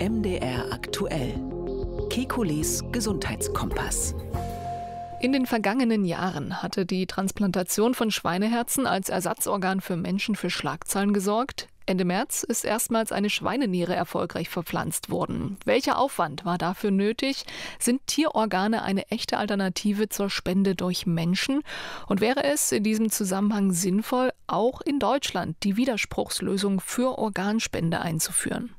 MDR aktuell. Kekulis Gesundheitskompass. In den vergangenen Jahren hatte die Transplantation von Schweineherzen als Ersatzorgan für Menschen für Schlagzeilen gesorgt. Ende März ist erstmals eine Schweineniere erfolgreich verpflanzt worden. Welcher Aufwand war dafür nötig? Sind Tierorgane eine echte Alternative zur Spende durch Menschen? Und wäre es in diesem Zusammenhang sinnvoll, auch in Deutschland die Widerspruchslösung für Organspende einzuführen?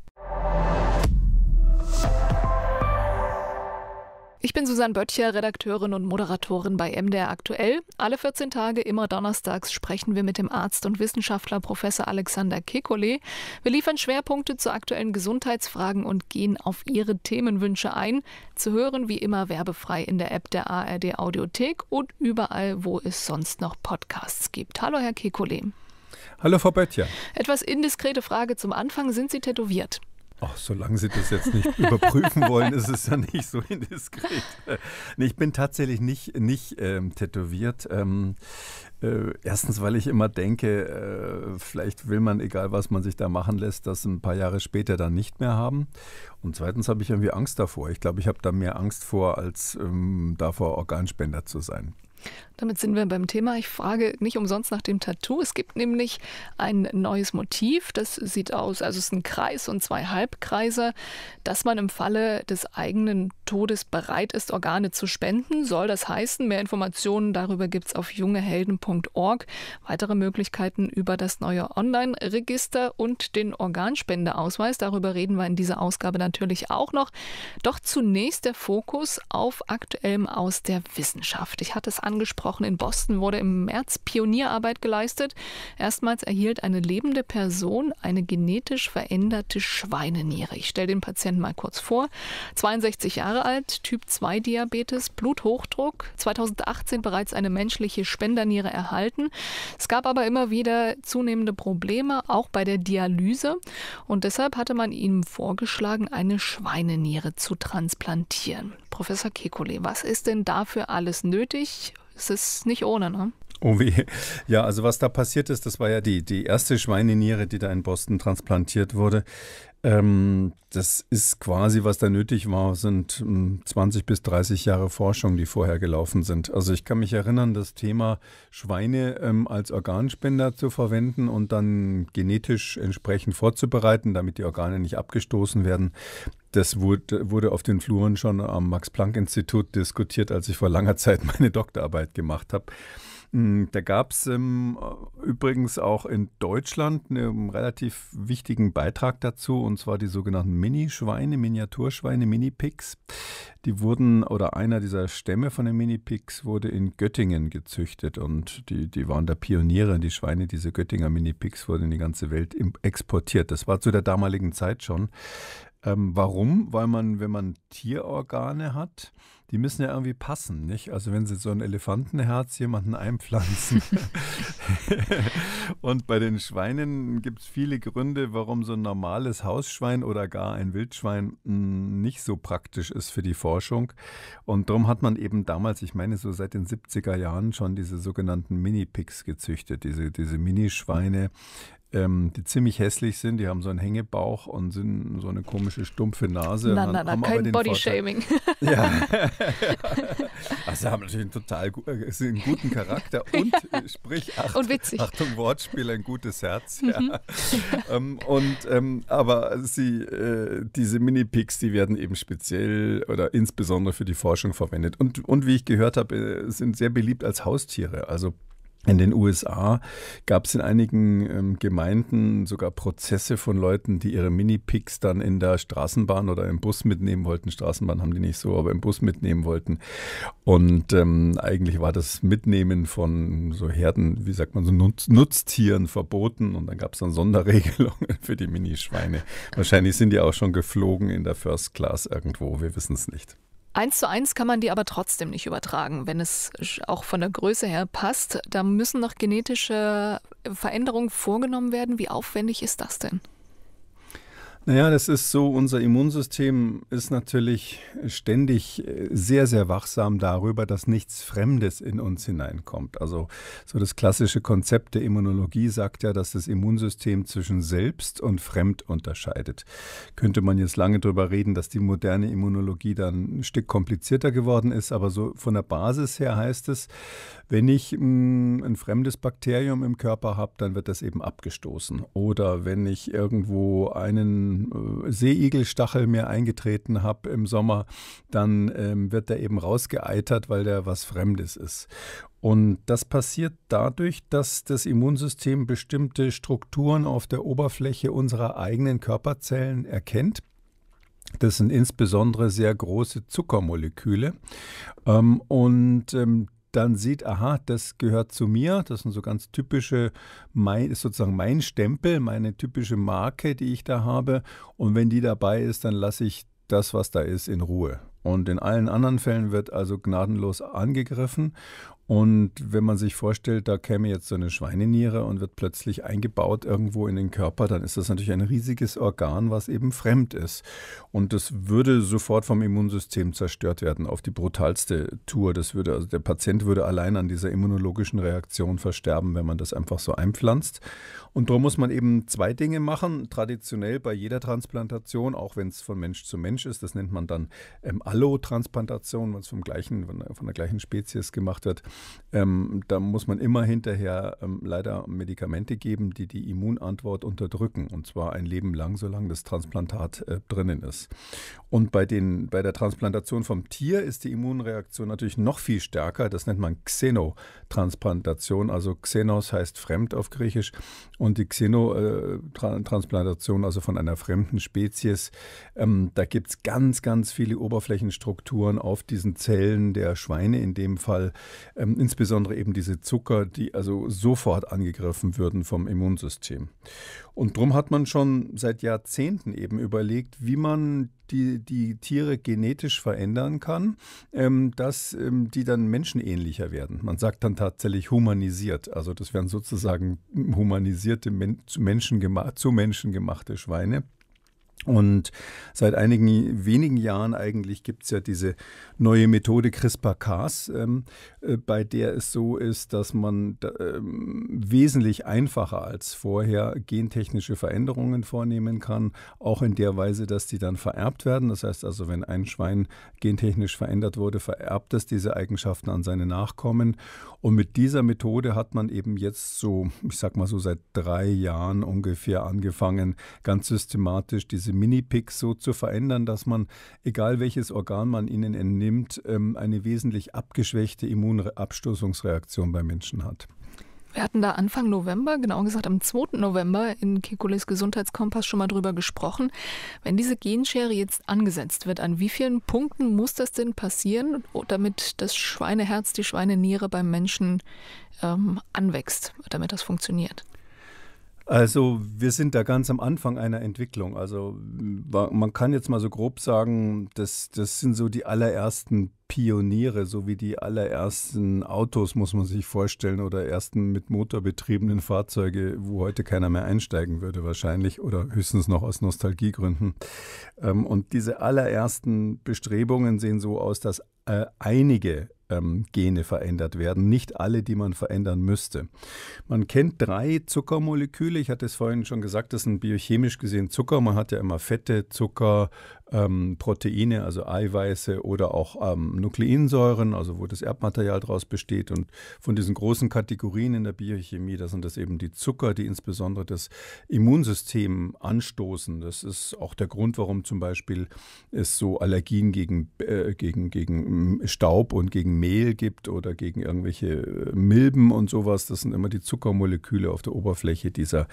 Ich bin Susanne Böttcher, Redakteurin und Moderatorin bei MDR Aktuell. Alle 14 Tage, immer donnerstags, sprechen wir mit dem Arzt und Wissenschaftler Professor Alexander Kekulé. Wir liefern Schwerpunkte zu aktuellen Gesundheitsfragen und gehen auf Ihre Themenwünsche ein. Zu hören wie immer werbefrei in der App der ARD Audiothek und überall, wo es sonst noch Podcasts gibt. Hallo, Herr Kekulé. Hallo, Frau Böttcher. Etwas indiskrete Frage zum Anfang. Sind Sie tätowiert? Ach, solange Sie das jetzt nicht überprüfen wollen, ist es ja nicht so indiskret. Nee, ich bin tatsächlich nicht, nicht ähm, tätowiert. Ähm, äh, erstens, weil ich immer denke, äh, vielleicht will man, egal was man sich da machen lässt, das ein paar Jahre später dann nicht mehr haben. Und zweitens habe ich irgendwie Angst davor. Ich glaube, ich habe da mehr Angst vor, als ähm, davor, Organspender zu sein. Damit sind wir beim Thema. Ich frage nicht umsonst nach dem Tattoo. Es gibt nämlich ein neues Motiv. Das sieht aus, also es ist ein Kreis und zwei Halbkreise. Dass man im Falle des eigenen Todes bereit ist, Organe zu spenden, soll das heißen. Mehr Informationen darüber gibt es auf jungehelden.org. Weitere Möglichkeiten über das neue Online-Register und den Organspendeausweis. Darüber reden wir in dieser Ausgabe natürlich auch noch. Doch zunächst der Fokus auf aktuellem aus der Wissenschaft. Ich hatte es angesprochen angesprochen. In Boston wurde im März Pionierarbeit geleistet. Erstmals erhielt eine lebende Person eine genetisch veränderte Schweineniere. Ich stelle den Patienten mal kurz vor. 62 Jahre alt, Typ 2 Diabetes, Bluthochdruck, 2018 bereits eine menschliche Spenderniere erhalten. Es gab aber immer wieder zunehmende Probleme, auch bei der Dialyse. Und deshalb hatte man ihm vorgeschlagen, eine Schweineniere zu transplantieren. Professor Kekulé, was ist denn dafür alles nötig? es ist nicht ohne, ne? Oh weh. Ja, also was da passiert ist, das war ja die, die erste Schweineniere, die da in Boston transplantiert wurde. Ähm, das ist quasi, was da nötig war, sind 20 hm, bis 30 Jahre Forschung, die vorher gelaufen sind. Also ich kann mich erinnern, das Thema Schweine ähm, als Organspender zu verwenden und dann genetisch entsprechend vorzubereiten, damit die Organe nicht abgestoßen werden. Das wurde, wurde auf den Fluren schon am Max-Planck-Institut diskutiert, als ich vor langer Zeit meine Doktorarbeit gemacht habe. Hm, da gab es ähm, übrigens auch in Deutschland ne, einen relativ wichtigen Beitrag dazu, und zwar die sogenannten Minischweine, Miniaturschweine, Minipigs. Die wurden, oder einer dieser Stämme von den Minipigs wurde in Göttingen gezüchtet und die, die waren da Pioniere. Die Schweine, diese Göttinger Minipigs, wurden in die ganze Welt exportiert. Das war zu der damaligen Zeit schon. Ähm, warum? Weil man, wenn man Tierorgane hat, die müssen ja irgendwie passen, nicht? Also wenn sie so ein Elefantenherz jemanden einpflanzen. und bei den Schweinen gibt es viele Gründe, warum so ein normales Hausschwein oder gar ein Wildschwein mm, nicht so praktisch ist für die Forschung. Und darum hat man eben damals, ich meine so seit den 70er Jahren schon diese sogenannten Mini-Pigs gezüchtet, diese, diese Minischweine, ähm, die ziemlich hässlich sind. Die haben so einen Hängebauch und sind so eine komische stumpfe Nase. Nein, nein, nein, kein Bodyshaming. Ja. also haben natürlich einen total äh, einen guten Charakter und ja. Äh, sprich, acht, und witzig. Achtung, Wortspiel, ein gutes Herz. Ja. Mhm. ähm, und, ähm, aber sie, äh, diese Mini-Pics, die werden eben speziell oder insbesondere für die Forschung verwendet. Und, und wie ich gehört habe, äh, sind sehr beliebt als Haustiere. Also in den USA gab es in einigen ähm, Gemeinden sogar Prozesse von Leuten, die ihre Mini-Picks dann in der Straßenbahn oder im Bus mitnehmen wollten. Straßenbahn haben die nicht so, aber im Bus mitnehmen wollten. Und ähm, eigentlich war das Mitnehmen von so Herden, wie sagt man, so Nutz Nutztieren verboten. Und dann gab es dann Sonderregelungen für die Minischweine. Wahrscheinlich sind die auch schon geflogen in der First Class irgendwo, wir wissen es nicht. Eins zu eins kann man die aber trotzdem nicht übertragen, wenn es auch von der Größe her passt. Da müssen noch genetische Veränderungen vorgenommen werden. Wie aufwendig ist das denn? Naja, das ist so, unser Immunsystem ist natürlich ständig äh, sehr, sehr wachsam darüber, dass nichts Fremdes in uns hineinkommt. Also so das klassische Konzept der Immunologie sagt ja, dass das Immunsystem zwischen selbst und fremd unterscheidet. Könnte man jetzt lange darüber reden, dass die moderne Immunologie dann ein Stück komplizierter geworden ist, aber so von der Basis her heißt es, wenn ich hm, ein fremdes Bakterium im Körper habe, dann wird das eben abgestoßen. Oder wenn ich irgendwo einen einen äh, Seeigelstachel mir eingetreten habe im Sommer, dann ähm, wird der eben rausgeeitert, weil der was Fremdes ist. Und das passiert dadurch, dass das Immunsystem bestimmte Strukturen auf der Oberfläche unserer eigenen Körperzellen erkennt. Das sind insbesondere sehr große Zuckermoleküle. Ähm, und ähm, dann sieht, aha, das gehört zu mir, das sind so ganz typische, mein, ist sozusagen mein Stempel, meine typische Marke, die ich da habe. Und wenn die dabei ist, dann lasse ich das, was da ist, in Ruhe. Und in allen anderen Fällen wird also gnadenlos angegriffen. Und wenn man sich vorstellt, da käme jetzt so eine Schweineniere und wird plötzlich eingebaut irgendwo in den Körper, dann ist das natürlich ein riesiges Organ, was eben fremd ist. Und das würde sofort vom Immunsystem zerstört werden auf die brutalste Tour. Das würde, also der Patient würde allein an dieser immunologischen Reaktion versterben, wenn man das einfach so einpflanzt. Und darum muss man eben zwei Dinge machen. Traditionell bei jeder Transplantation, auch wenn es von Mensch zu Mensch ist, das nennt man dann ähm, Allotransplantation, wenn es vom gleichen, von der gleichen Spezies gemacht wird ähm, da muss man immer hinterher ähm, leider Medikamente geben, die die Immunantwort unterdrücken. Und zwar ein Leben lang, solange das Transplantat äh, drinnen ist. Und bei, den, bei der Transplantation vom Tier ist die Immunreaktion natürlich noch viel stärker. Das nennt man Xenotransplantation. Also Xenos heißt fremd auf Griechisch. Und die Xenotransplantation, äh, also von einer fremden Spezies, ähm, da gibt es ganz, ganz viele Oberflächenstrukturen auf diesen Zellen der Schweine in dem Fall. Äh, ähm, insbesondere eben diese Zucker, die also sofort angegriffen würden vom Immunsystem. Und darum hat man schon seit Jahrzehnten eben überlegt, wie man die, die Tiere genetisch verändern kann, ähm, dass ähm, die dann menschenähnlicher werden. Man sagt dann tatsächlich humanisiert. Also das wären sozusagen humanisierte, men zu Menschen, zu Menschen gemachte Schweine. Und seit einigen wenigen Jahren eigentlich gibt es ja diese neue Methode CRISPR-Cas, ähm, äh, bei der es so ist, dass man ähm, wesentlich einfacher als vorher gentechnische Veränderungen vornehmen kann, auch in der Weise, dass die dann vererbt werden. Das heißt also, wenn ein Schwein gentechnisch verändert wurde, vererbt es diese Eigenschaften an seine Nachkommen. Und mit dieser Methode hat man eben jetzt so, ich sag mal so seit drei Jahren ungefähr angefangen, ganz systematisch diese diese Minipics so zu verändern, dass man, egal welches Organ man ihnen entnimmt, ähm, eine wesentlich abgeschwächte Immunabstoßungsreaktion bei Menschen hat. Wir hatten da Anfang November, genau gesagt am 2. November in Kekules Gesundheitskompass schon mal drüber gesprochen. Wenn diese Genschere jetzt angesetzt wird, an wie vielen Punkten muss das denn passieren, damit das Schweineherz, die Schweineniere beim Menschen ähm, anwächst, damit das funktioniert? Also wir sind da ganz am Anfang einer Entwicklung. Also man kann jetzt mal so grob sagen, das, das sind so die allerersten Pioniere, so wie die allerersten Autos, muss man sich vorstellen, oder ersten mit Motor betriebenen Fahrzeuge, wo heute keiner mehr einsteigen würde wahrscheinlich oder höchstens noch aus Nostalgiegründen. Ähm, und diese allerersten Bestrebungen sehen so aus, dass äh, einige ähm, Gene verändert werden, nicht alle, die man verändern müsste. Man kennt drei Zuckermoleküle, ich hatte es vorhin schon gesagt, das sind biochemisch gesehen Zucker, man hat ja immer Fette, Zucker, ähm, Proteine, also Eiweiße oder auch ähm, Nukleinsäuren, also wo das Erbmaterial daraus besteht. Und von diesen großen Kategorien in der Biochemie, da sind das eben die Zucker, die insbesondere das Immunsystem anstoßen. Das ist auch der Grund, warum zum Beispiel es so Allergien gegen, äh, gegen, gegen mm, Staub und gegen Mehl gibt oder gegen irgendwelche äh, Milben und sowas. Das sind immer die Zuckermoleküle auf der Oberfläche dieser,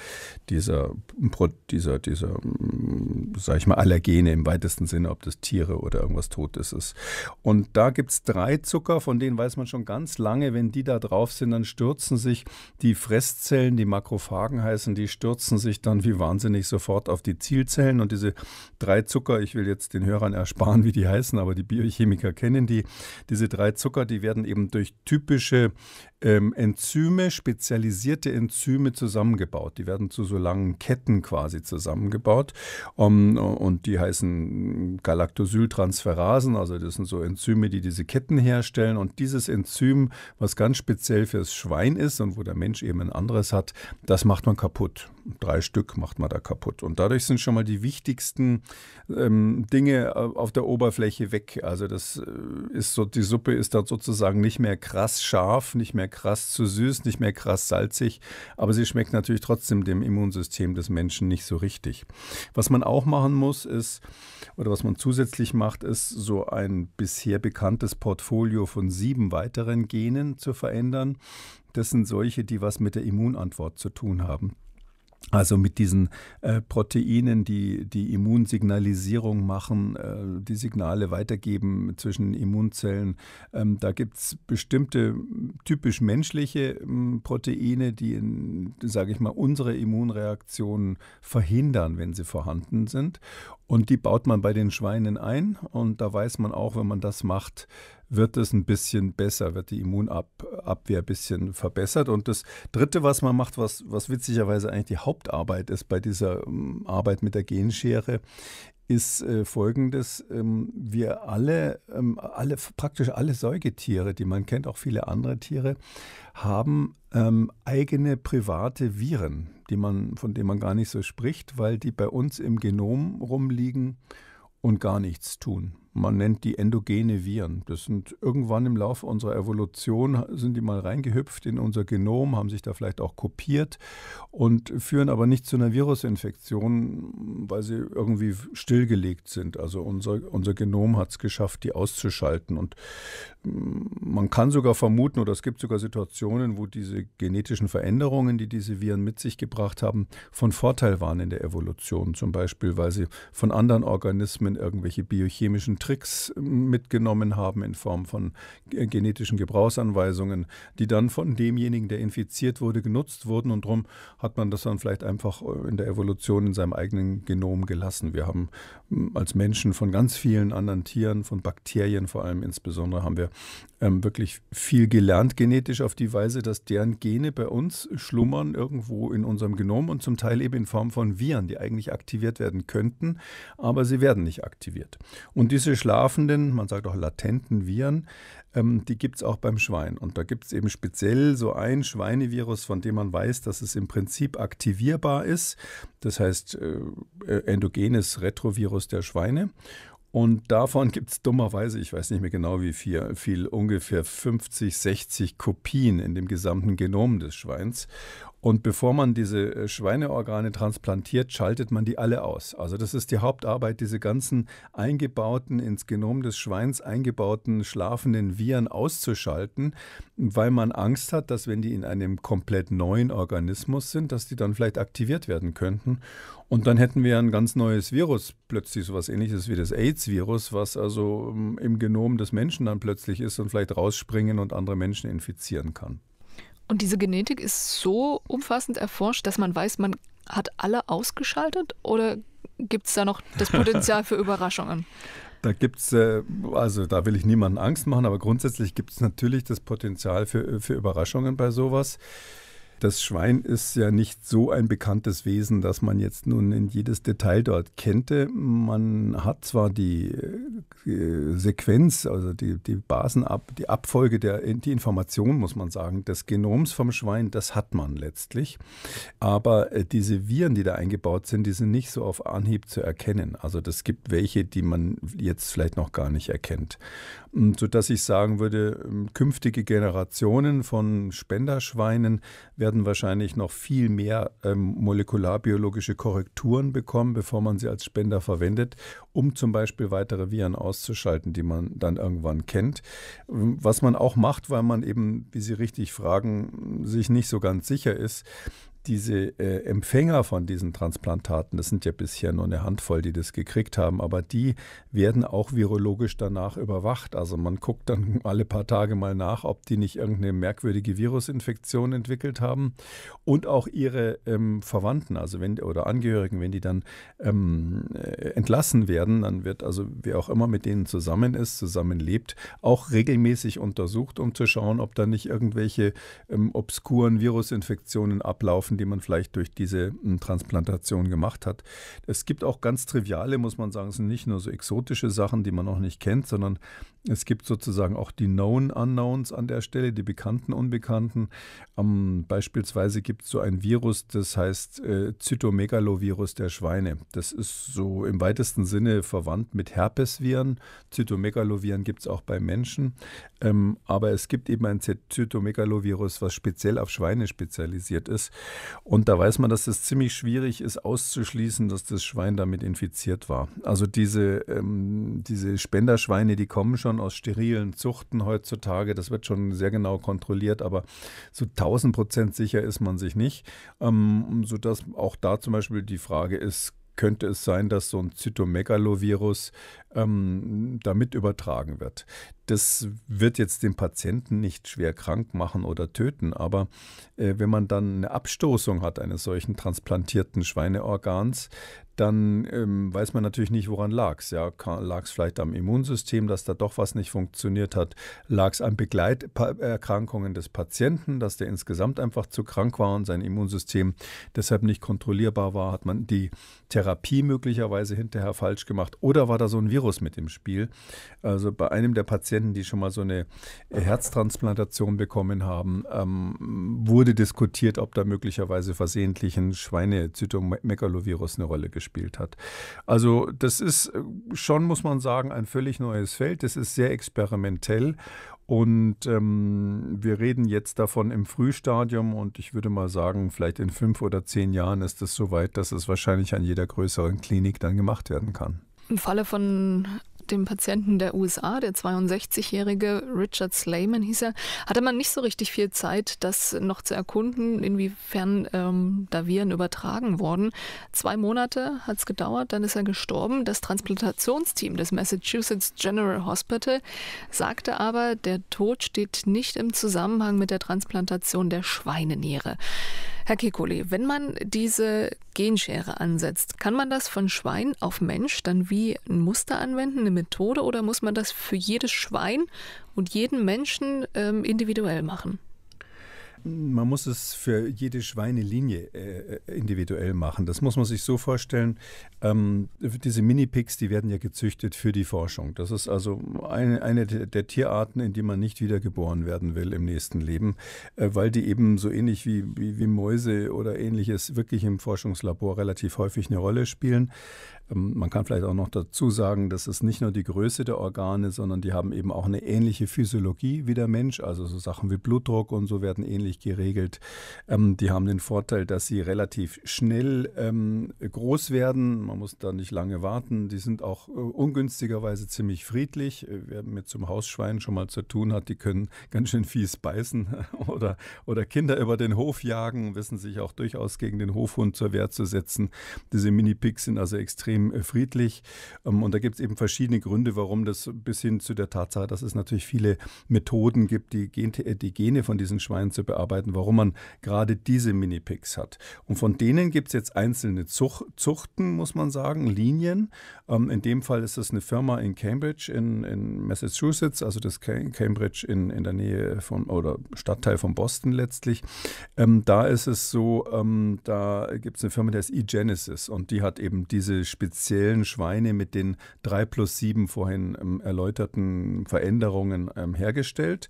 dieser, dieser, dieser, dieser mm, sag ich mal, Allergene im weitesten weitesten Sinne, ob das Tiere oder irgendwas Totes ist. Und da gibt es drei Zucker, von denen weiß man schon ganz lange, wenn die da drauf sind, dann stürzen sich die Fresszellen, die Makrophagen heißen, die stürzen sich dann wie wahnsinnig sofort auf die Zielzellen. Und diese drei Zucker, ich will jetzt den Hörern ersparen, wie die heißen, aber die Biochemiker kennen die. Diese drei Zucker, die werden eben durch typische ähm, Enzyme, spezialisierte Enzyme zusammengebaut. Die werden zu so langen Ketten quasi zusammengebaut. Um, und die heißen Galactosyltransferasen. Also das sind so Enzyme, die diese Ketten herstellen. Und dieses Enzym, was ganz speziell fürs Schwein ist und wo der Mensch eben ein anderes hat, das macht man kaputt drei Stück macht man da kaputt. Und dadurch sind schon mal die wichtigsten ähm, Dinge äh, auf der Oberfläche weg. Also das äh, ist so, die Suppe ist dort sozusagen nicht mehr krass scharf, nicht mehr krass zu süß, nicht mehr krass salzig, aber sie schmeckt natürlich trotzdem dem Immunsystem des Menschen nicht so richtig. Was man auch machen muss, ist, oder was man zusätzlich macht, ist so ein bisher bekanntes Portfolio von sieben weiteren Genen zu verändern. Das sind solche, die was mit der Immunantwort zu tun haben. Also mit diesen äh, Proteinen, die die Immunsignalisierung machen, äh, die Signale weitergeben zwischen Immunzellen. Ähm, da gibt es bestimmte mm, typisch menschliche ähm, Proteine, die, sage ich mal, unsere Immunreaktionen verhindern, wenn sie vorhanden sind. Und die baut man bei den Schweinen ein. Und da weiß man auch, wenn man das macht, wird es ein bisschen besser, wird die Immunabwehr ein bisschen verbessert. Und das Dritte, was man macht, was, was witzigerweise eigentlich die Hauptarbeit ist bei dieser ähm, Arbeit mit der Genschere, ist äh, folgendes. Ähm, wir alle, ähm, alle, praktisch alle Säugetiere, die man kennt, auch viele andere Tiere, haben ähm, eigene private Viren, die man, von denen man gar nicht so spricht, weil die bei uns im Genom rumliegen und gar nichts tun man nennt die endogene Viren. Das sind irgendwann im Laufe unserer Evolution sind die mal reingehüpft in unser Genom, haben sich da vielleicht auch kopiert und führen aber nicht zu einer Virusinfektion, weil sie irgendwie stillgelegt sind. Also unser, unser Genom hat es geschafft, die auszuschalten. Und mm, man kann sogar vermuten, oder es gibt sogar Situationen, wo diese genetischen Veränderungen, die diese Viren mit sich gebracht haben, von Vorteil waren in der Evolution. Zum Beispiel, weil sie von anderen Organismen irgendwelche biochemischen Tricks mitgenommen haben in Form von äh, genetischen Gebrauchsanweisungen, die dann von demjenigen, der infiziert wurde, genutzt wurden. Und darum hat man das dann vielleicht einfach äh, in der Evolution in seinem eigenen Genom gelassen. Wir haben hm, als Menschen von ganz vielen anderen Tieren, von Bakterien vor allem insbesondere, haben wir ähm, wirklich viel gelernt genetisch auf die Weise, dass deren Gene bei uns schlummern irgendwo in unserem Genom und zum Teil eben in Form von Viren, die eigentlich aktiviert werden könnten, aber sie werden nicht aktiviert. Und diese diese schlafenden, man sagt auch latenten Viren, ähm, die gibt es auch beim Schwein. Und da gibt es eben speziell so ein Schweinevirus, von dem man weiß, dass es im Prinzip aktivierbar ist. Das heißt, äh, äh endogenes Retrovirus der Schweine. Und davon gibt es dummerweise, ich weiß nicht mehr genau wie viel, viel, ungefähr 50, 60 Kopien in dem gesamten Genom des Schweins. Und bevor man diese äh, Schweineorgane transplantiert, schaltet man die alle aus. Also das ist die Hauptarbeit, diese ganzen eingebauten, ins Genom des Schweins eingebauten, schlafenden Viren auszuschalten, weil man Angst hat, dass wenn die in einem komplett neuen Organismus sind, dass die dann vielleicht aktiviert werden könnten. Und dann hätten wir ein ganz neues Virus, plötzlich so was ähnliches wie das AIDS-Virus, was also ähm, im Genom des Menschen dann plötzlich ist und vielleicht rausspringen und andere Menschen infizieren kann. Und diese Genetik ist so umfassend erforscht, dass man weiß, man hat alle ausgeschaltet oder gibt es da noch das Potenzial für Überraschungen? Da gibt es, äh, also da will ich niemanden Angst machen, aber grundsätzlich gibt es natürlich das Potenzial für, für Überraschungen bei sowas. Das Schwein ist ja nicht so ein bekanntes Wesen, dass man jetzt nun in jedes Detail dort kennte. Man hat zwar die äh, Sequenz, also die, die Basenab, die Abfolge der die Information, muss man sagen, des Genoms vom Schwein, das hat man letztlich. Aber äh, diese Viren, die da eingebaut sind, die sind nicht so auf Anhieb zu erkennen. Also das gibt welche, die man jetzt vielleicht noch gar nicht erkennt. Und sodass ich sagen würde, ähm, künftige Generationen von Spenderschweinen werden werden wahrscheinlich noch viel mehr ähm, molekularbiologische Korrekturen bekommen, bevor man sie als Spender verwendet, um zum Beispiel weitere Viren auszuschalten, die man dann irgendwann kennt. Ähm, was man auch macht, weil man eben, wie Sie richtig fragen, sich nicht so ganz sicher ist, diese äh, Empfänger von diesen Transplantaten, das sind ja bisher nur eine Handvoll, die das gekriegt haben, aber die werden auch virologisch danach überwacht. Also man guckt dann alle paar Tage mal nach, ob die nicht irgendeine merkwürdige Virusinfektion entwickelt haben und auch ihre ähm, Verwandten, also wenn oder Angehörigen, wenn die dann ähm, äh, entlassen werden, dann wird also wer auch immer mit denen zusammen ist, zusammenlebt, auch regelmäßig untersucht, um zu schauen, ob da nicht irgendwelche ähm, obskuren Virusinfektionen ablaufen Hilfen, die man vielleicht durch diese hm, Transplantation gemacht hat. Es gibt auch ganz triviale, muss man sagen, es sind nicht nur so exotische Sachen, die man noch nicht kennt, sondern es gibt sozusagen auch die Known Unknowns an der Stelle, die bekannten Unbekannten. Um, beispielsweise gibt es so ein Virus, das heißt äh, Zytomegalovirus der Schweine. Das ist so im weitesten Sinne verwandt mit Herpesviren. Zytomegaloviren gibt es auch bei Menschen. Ähm, aber es gibt eben ein Zytomegalovirus, was speziell auf Schweine spezialisiert ist. Und da weiß man, dass es ziemlich schwierig ist, auszuschließen, dass das Schwein damit infiziert war. Also diese, ähm, diese Spenderschweine, die kommen schon aus sterilen Zuchten heutzutage. Das wird schon sehr genau kontrolliert, aber so 1000 Prozent sicher ist man sich nicht. Ähm, sodass auch da zum Beispiel die Frage ist, könnte es sein, dass so ein Zytomegalovirus ähm, damit übertragen wird. Das wird jetzt den Patienten nicht schwer krank machen oder töten, aber äh, wenn man dann eine Abstoßung hat eines solchen transplantierten Schweineorgans, dann ähm, weiß man natürlich nicht, woran lag es. Ja? Lag es vielleicht am Immunsystem, dass da doch was nicht funktioniert hat? Lag es an Begleiterkrankungen des Patienten, dass der insgesamt einfach zu krank war und sein Immunsystem deshalb nicht kontrollierbar war? Hat man die Therapie möglicherweise hinterher falsch gemacht? Oder war da so ein Virus mit im Spiel? Also bei einem der Patienten, die schon mal so eine Herztransplantation bekommen haben, ähm, wurde diskutiert, ob da möglicherweise versehentlich ein Schweinezytomegalovirus eine Rolle gespielt hat gespielt hat. Also das ist äh, schon, muss man sagen, ein völlig neues Feld. Das ist sehr experimentell und ähm, wir reden jetzt davon im Frühstadium und ich würde mal sagen, vielleicht in fünf oder zehn Jahren ist es so weit, dass es wahrscheinlich an jeder größeren Klinik dann gemacht werden kann. Im Falle von dem Patienten der USA, der 62-jährige Richard Slayman hieß er, hatte man nicht so richtig viel Zeit, das noch zu erkunden, inwiefern ähm, da Viren übertragen wurden. Zwei Monate hat es gedauert, dann ist er gestorben. Das Transplantationsteam des Massachusetts General Hospital sagte aber, der Tod steht nicht im Zusammenhang mit der Transplantation der Schweineniere. Herr Kekulé, wenn man diese Genschere ansetzt, kann man das von Schwein auf Mensch dann wie ein Muster anwenden, eine Methode, oder muss man das für jedes Schwein und jeden Menschen ähm, individuell machen? Man muss es für jede Schweinelinie äh, äh, individuell machen. Das muss man sich so vorstellen. Ähm, diese Minipigs, die werden ja gezüchtet für die Forschung. Das ist also eine, eine der Tierarten, in die man nicht wiedergeboren werden will im nächsten Leben, äh, weil die eben so ähnlich wie, wie, wie Mäuse oder ähnliches wirklich im Forschungslabor relativ häufig eine Rolle spielen. Ähm, man kann vielleicht auch noch dazu sagen, dass es nicht nur die Größe der Organe, sondern die haben eben auch eine ähnliche Physiologie wie der Mensch. Also so Sachen wie Blutdruck und so werden ähnlich geregelt. Ähm, die haben den Vorteil, dass sie relativ schnell ähm, groß werden. Man muss da nicht lange warten. Die sind auch äh, ungünstigerweise ziemlich friedlich. Äh, wer mit zum Hausschwein schon mal zu tun hat, die können ganz schön fies beißen oder, oder Kinder über den Hof jagen, wissen sich auch durchaus gegen den Hofhund zur Wehr zu setzen. Diese Mini-Pigs sind also extrem extrem äh, friedlich. Ähm, und da gibt es eben verschiedene Gründe, warum das bis hin zu der Tatsache, dass es natürlich viele Methoden gibt, die, Gen äh, die Gene von diesen Schweinen zu bearbeiten, warum man gerade diese Minipigs hat. Und von denen gibt es jetzt einzelne Zuch Zuchten, muss man sagen, Linien. Ähm, in dem Fall ist es eine Firma in Cambridge, in, in Massachusetts, also das Cambridge in, in der Nähe von, oder Stadtteil von Boston letztlich. Ähm, da ist es so, da gibt es eine Firma, die heißt eGenesis und die hat eben diese Spezies speziellen Schweine mit den 3 plus 7 vorhin ähm, erläuterten Veränderungen ähm, hergestellt.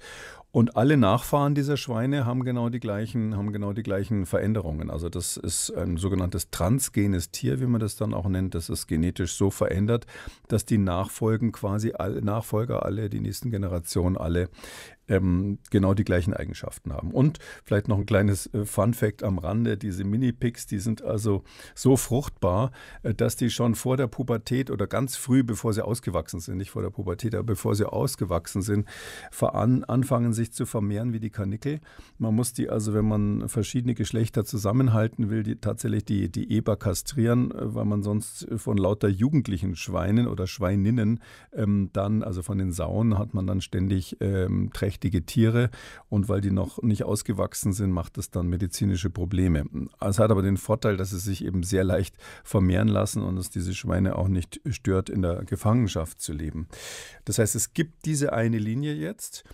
Und alle Nachfahren dieser Schweine haben genau die gleichen, haben genau die gleichen Veränderungen. Also das ist ein sogenanntes transgenes Tier, wie man das dann auch nennt. Das ist genetisch so verändert, dass die Nachfolgen quasi alle, Nachfolger alle, die nächsten Generationen alle ähm, genau die gleichen Eigenschaften haben. Und vielleicht noch ein kleines äh, Fun fact am Rande, diese Mini-Picks, die sind also so fruchtbar, äh, dass die schon vor der Pubertät oder ganz früh, bevor sie ausgewachsen sind, nicht vor der Pubertät, aber bevor sie ausgewachsen sind, veran, anfangen sich zu vermehren wie die Karnickel. Man muss die also, wenn man verschiedene Geschlechter zusammenhalten will, die, tatsächlich die, die Eber kastrieren, äh, weil man sonst von lauter jugendlichen Schweinen oder Schweininnen ähm, dann, also von den Sauen, hat man dann ständig ähm, geschlechtsschwächtige Tiere und weil die noch nicht ausgewachsen sind, macht das dann medizinische Probleme. Es hat aber den Vorteil, dass sie sich eben sehr leicht vermehren lassen und dass diese Schweine auch nicht stört, in der Gefangenschaft zu leben. Das heißt, es gibt diese eine Linie jetzt.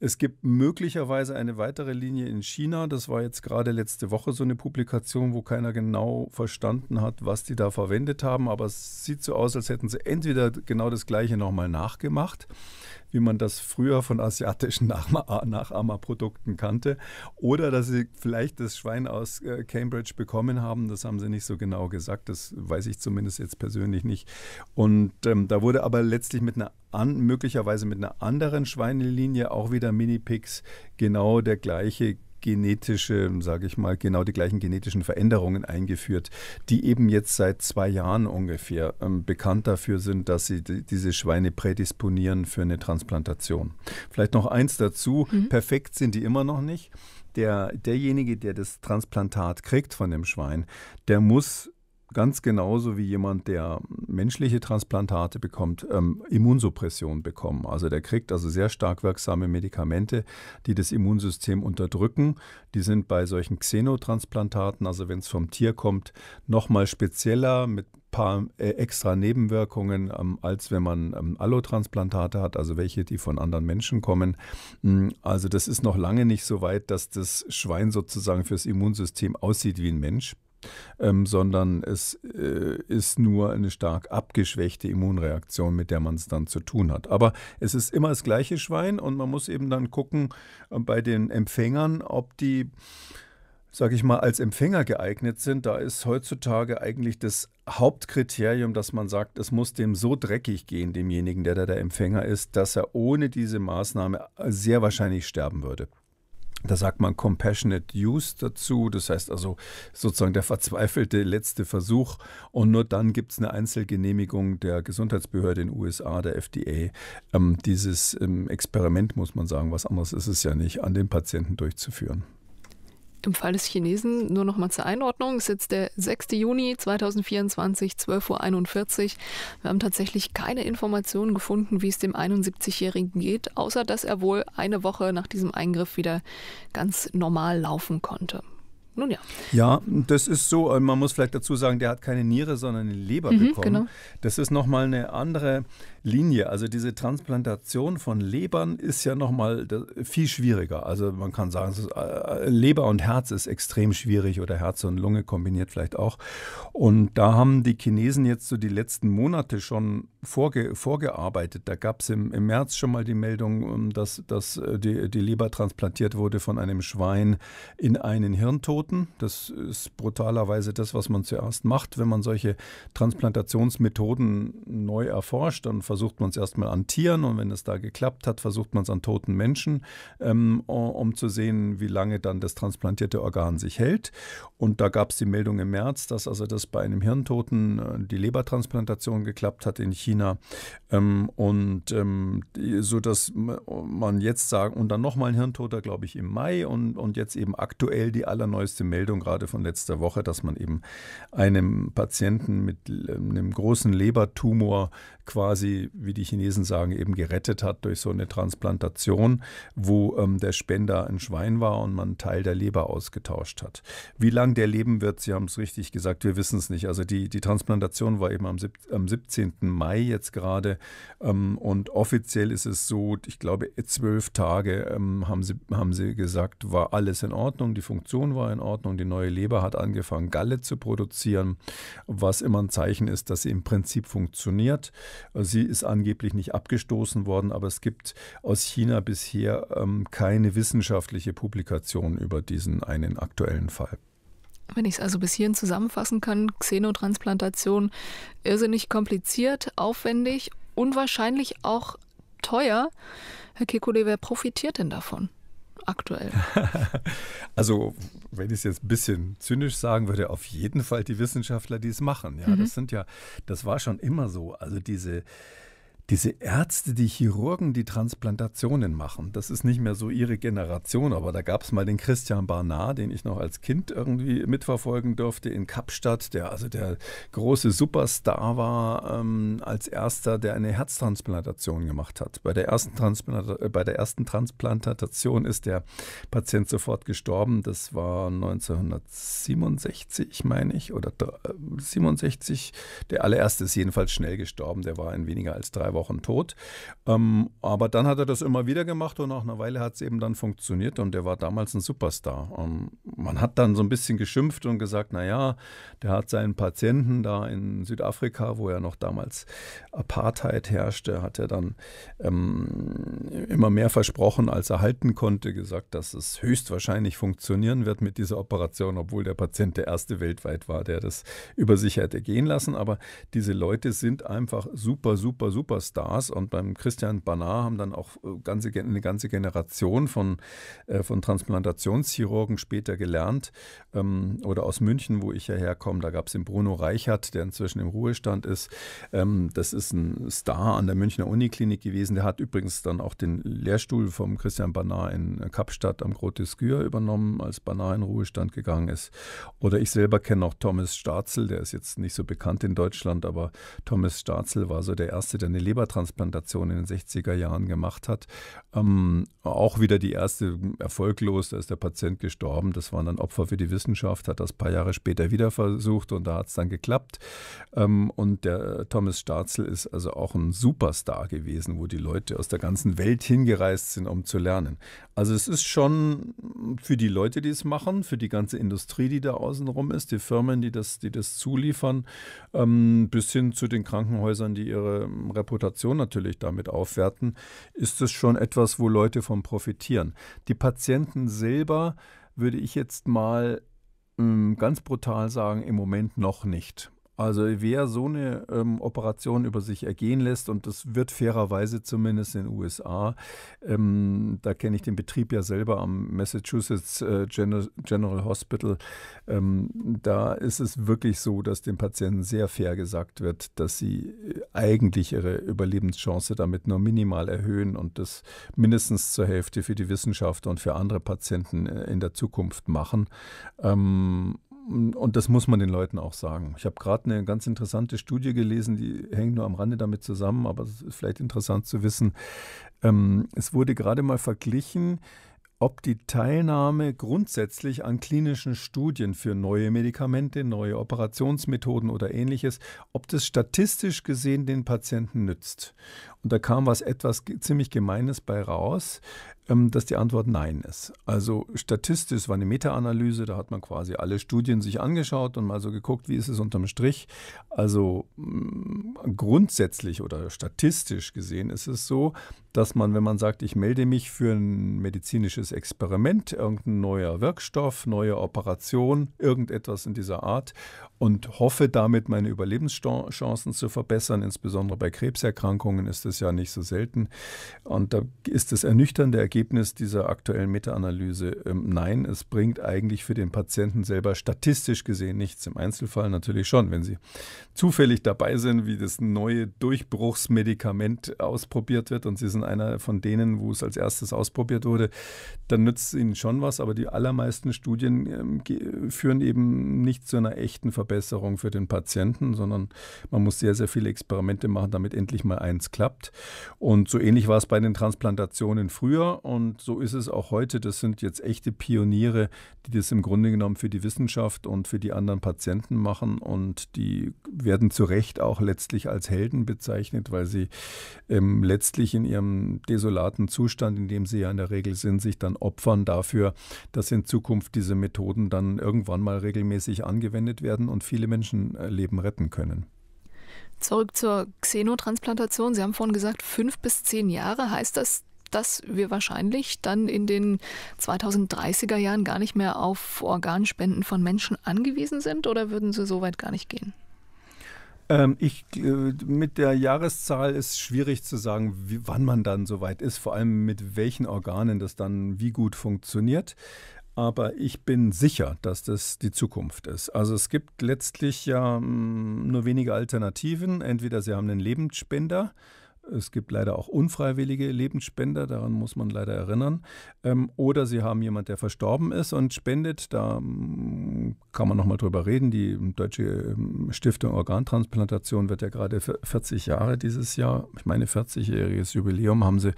Es gibt möglicherweise eine weitere Linie in China. Das war jetzt gerade letzte Woche so eine Publikation, wo keiner genau verstanden hat, was die da verwendet haben. Aber es sieht so aus, als hätten sie entweder genau das Gleiche nochmal nachgemacht wie man das früher von asiatischen Nachahmerprodukten kannte. Oder dass sie vielleicht das Schwein aus äh, Cambridge bekommen haben. Das haben sie nicht so genau gesagt. Das weiß ich zumindest jetzt persönlich nicht. Und ähm, da wurde aber letztlich mit einer an, möglicherweise mit einer anderen Schweinelinie, auch wieder Minipigs, genau der gleiche genetische, sage ich mal, genau die gleichen genetischen Veränderungen eingeführt, die eben jetzt seit zwei Jahren ungefähr ähm, bekannt dafür sind, dass sie die, diese Schweine prädisponieren für eine Transplantation. Vielleicht noch eins dazu, mhm. perfekt sind die immer noch nicht. Der, derjenige, der das Transplantat kriegt von dem Schwein, der muss ganz genauso wie jemand, der menschliche Transplantate bekommt, ähm, Immunsuppression bekommen. Also der kriegt also sehr stark wirksame Medikamente, die das Immunsystem unterdrücken. Die sind bei solchen Xenotransplantaten, also wenn es vom Tier kommt, nochmal spezieller mit paar äh, extra Nebenwirkungen, ähm, als wenn man ähm, Allotransplantate hat, also welche, die von anderen Menschen kommen. Hm, also das ist noch lange nicht so weit, dass das Schwein sozusagen fürs Immunsystem aussieht wie ein Mensch ähm, sondern es äh, ist nur eine stark abgeschwächte Immunreaktion, mit der man es dann zu tun hat. Aber es ist immer das gleiche Schwein und man muss eben dann gucken äh, bei den Empfängern, ob die sage ich mal, als Empfänger geeignet sind, da ist heutzutage eigentlich das Hauptkriterium, dass man sagt, es muss dem so dreckig gehen, demjenigen, der da der Empfänger ist, dass er ohne diese Maßnahme äh, sehr wahrscheinlich sterben würde. Da sagt man Compassionate Use dazu, das heißt also sozusagen der verzweifelte letzte Versuch. Und nur dann gibt es eine Einzelgenehmigung der Gesundheitsbehörde in den USA, der FDA, ähm, dieses ähm, Experiment, muss man sagen, was anderes ist es ja nicht, an den Patienten durchzuführen. Im Fall des Chinesen, nur noch mal zur Einordnung, ist jetzt der 6. Juni 2024, 12.41 Uhr. Wir haben tatsächlich keine Informationen gefunden, wie es dem 71-Jährigen geht, außer dass er wohl eine Woche nach diesem Eingriff wieder ganz normal laufen konnte. Nun ja. Ja, das ist so. Äh, man muss vielleicht dazu sagen, der hat keine Niere, sondern eine Leber mhm, bekommen. Genau. Das ist nochmal eine andere Linie. Also diese Transplantation von Lebern ist ja nochmal viel schwieriger. Also man kann sagen, äh, äh, Leber und Herz ist extrem schwierig oder Herz und Lunge kombiniert vielleicht auch. Und da haben die Chinesen jetzt so die letzten Monate schon vorge vorgearbeitet. Da gab es im, im, März schon mal die Meldung, ähm, dass, dass die, die Leber transplantiert wurde von einem Schwein in einen Hirntod. Hirten. Das ist brutalerweise das, was man zuerst macht, wenn man solche Transplantationsmethoden neu erforscht. Dann versucht man es erstmal an Tieren und wenn es da geklappt hat, versucht man es an toten Menschen, ähm, um zu sehen, wie lange dann das transplantierte Organ sich hält. Und da gab es die Meldung im März, dass also das bei einem Hirntoten äh, die Lebertransplantation geklappt hat in China. Ähm, und ähm, so dass man jetzt sagen, und dann nochmal ein Hirntoter, glaube ich, im Mai und, und jetzt eben aktuell die allerneueste neueste Meldung gerade von letzter Woche, dass man eben einem Patienten mit äh, einem großen Lebertumor quasi, wie die Chinesen sagen, eben gerettet hat durch so eine Transplantation, wo ähm, der Spender ein Schwein war und man einen Teil der Leber ausgetauscht hat. Wie lang der leben wird, Sie haben es richtig gesagt, wir wissen es nicht. Also die, die Transplantation war eben am, am 17. Mai jetzt gerade ähm, und offiziell ist es so, ich glaube, zwölf Tage ähm, haben, sie, haben sie gesagt, war alles in Ordnung, die Funktion war in Ordnung. Anordnung. Die neue Leber hat angefangen, Galle zu produzieren, was immer ein Zeichen ist, dass sie im Prinzip funktioniert. Also sie ist angeblich nicht abgestoßen worden, aber es gibt aus China bisher ähm, keine wissenschaftliche Publikation über diesen einen aktuellen Fall. Wenn ich es also bis hierhin zusammenfassen kann, Xenotransplantation irrsinnig kompliziert, aufwendig, unwahrscheinlich auch teuer. Herr Kekulé, wer profitiert denn davon aktuell? Also, wenn ich es jetzt ein bisschen zynisch sagen würde, auf jeden Fall die Wissenschaftler, die es machen. Ja, mhm. das sind ja, das war schon immer so. Also diese diese Ärzte, die Chirurgen, die Transplantationen machen, das ist nicht mehr so ihre Generation, aber da gab es mal den Christian Barnard, den ich noch als Kind irgendwie mitverfolgen durfte in Kapstadt, der also der große Superstar war ähm, als erster, der eine Herztransplantation gemacht hat. Bei der, ersten äh, bei der ersten Transplantation ist der Patient sofort gestorben. Das war 1967, meine ich, oder 67. Äh, der allererste ist jedenfalls schnell gestorben, der war in weniger als drei Wochen tot. Ähm, aber dann hat er das immer wieder gemacht und nach einer Weile hat es eben dann funktioniert und er war damals ein Superstar. Ähm, man hat dann so ein bisschen geschimpft und gesagt, naja, der hat seinen Patienten da in Südafrika, wo er noch damals Apartheid herrschte, hat er dann ähm, immer mehr versprochen, als er halten konnte, gesagt, dass es höchstwahrscheinlich funktionieren wird mit dieser Operation, obwohl der Patient der erste weltweit war, der das über sich hätte gehen lassen. Aber diese Leute sind einfach super, super, super Stars und beim Christian Banner haben dann auch äh, ganze, eine ganze Generation von, äh, von Transplantationschirurgen später gelernt. Ähm, oder aus München, wo ich ja herkomme, da gab es den Bruno Reichert, der inzwischen im Ruhestand ist. Ähm, das ist ein Star an der Münchner Uniklinik gewesen. Der hat übrigens dann auch den Lehrstuhl vom Christian Banner in Kapstadt am Grote Skür übernommen, als Banner in Ruhestand gegangen ist. Oder ich selber kenne auch Thomas Starzel, der ist jetzt nicht so bekannt in Deutschland, aber Thomas Starzel war so der Erste, der eine Leber Lebertransplantation in den 60er Jahren gemacht hat. Ähm, auch wieder die erste hm, erfolglos, da ist der Patient gestorben. Das waren dann Opfer für die Wissenschaft, hat das ein paar Jahre später wieder versucht und da hat es dann geklappt. Ähm, und der äh, Thomas Starzl ist also auch ein Superstar gewesen, wo die Leute aus der ganzen Welt hingereist sind, um zu lernen. Also es ist schon hm, für die Leute, die es machen, für die ganze Industrie, die da außenrum ist, die Firmen, die das, die das zuliefern, ähm, bis hin zu den Krankenhäusern, die ihre hm, Reputation Reputation natürlich damit aufwerten, ist es schon etwas, wo Leute von profitieren. Die Patienten selber würde ich jetzt mal hm, ganz brutal sagen, im Moment noch nicht. Also wer so eine ähm, Operation über sich ergehen lässt, und das wird fairerweise zumindest in den USA, ähm, da kenne ich den Betrieb ja selber am Massachusetts äh, General, General Hospital, ähm, da ist es wirklich so, dass den Patienten sehr fair gesagt wird, dass sie äh, eigentlich ihre Überlebenschance damit nur minimal erhöhen und das mindestens zur Hälfte für die Wissenschaft und für andere Patienten äh, in der Zukunft machen. Ähm, und das muss man den Leuten auch sagen. Ich habe gerade eine ganz interessante Studie gelesen, die hängt nur am Rande damit zusammen, aber es ist vielleicht interessant zu wissen. Ähm, es wurde gerade mal verglichen, ob die Teilnahme grundsätzlich an klinischen Studien für neue Medikamente, neue Operationsmethoden oder ähnliches, ob das statistisch gesehen den Patienten nützt. Und da kam was etwas ziemlich Gemeines bei raus. Ähm, dass die Antwort nein ist. Also statistisch war eine Meta-Analyse, da hat man quasi alle Studien sich angeschaut und mal so geguckt, wie ist es unterm Strich. Also mm, grundsätzlich oder statistisch gesehen ist es so, dass man, wenn man sagt, ich melde mich für ein medizinisches Experiment, irgendein neuer Wirkstoff, neue Operation, irgendetwas in dieser Art und hoffe damit meine Überlebenschancen zu verbessern, insbesondere bei Krebserkrankungen ist es ja nicht so selten. Und da ist das ernüchternde Ergebnis dieser aktuellen Meta-Analyse, ähm, nein, es bringt eigentlich für den Patienten selber statistisch gesehen nichts. Im Einzelfall natürlich schon, wenn Sie zufällig dabei sind, wie das neue Durchbruchsmedikament ausprobiert wird und Sie sind einer von denen, wo es als erstes ausprobiert wurde, dann nützt es Ihnen schon was, aber die allermeisten Studien ähm, führen eben nicht zu einer echten Verbesserung für den Patienten, sondern man muss sehr, sehr viele Experimente machen, damit endlich mal eins klappt. Und so ähnlich war es bei den Transplantationen früher und so ist es auch heute. Das sind jetzt echte Pioniere, die das im Grunde genommen für die Wissenschaft und für die anderen Patienten machen und die werden zu Recht auch letztlich als Helden bezeichnet, weil sie ähm, letztlich in ihrem desolaten Zustand, in dem sie ja in der Regel sind, sich dann opfern dafür, dass in Zukunft diese Methoden dann irgendwann mal regelmäßig angewendet werden und viele Menschenleben äh, retten können. Zurück zur Xenotransplantation. Sie haben vorhin gesagt, fünf bis zehn Jahre. Heißt das, dass wir wahrscheinlich dann in den 2030er Jahren gar nicht mehr auf Organspenden von Menschen angewiesen sind oder würden Sie so weit gar nicht gehen? Ähm, ich, äh, mit der Jahreszahl ist schwierig zu sagen, wie, wann man dann soweit ist, vor allem mit welchen Organen das dann wie gut funktioniert. Aber ich bin sicher, dass das die Zukunft ist. Also es gibt letztlich ja mm, nur wenige Alternativen. Entweder Sie haben einen Lebensspender, es gibt leider auch unfreiwillige Lebensspender, daran muss man leider erinnern. Ähm, oder Sie haben jemanden, der verstorben ist und spendet. Da mm, kann man nochmal drüber reden. Die ähm, Deutsche ähm, Stiftung Organtransplantation wird ja gerade 40 Jahre dieses Jahr. Ich meine, 40-jähriges Jubiläum haben sie.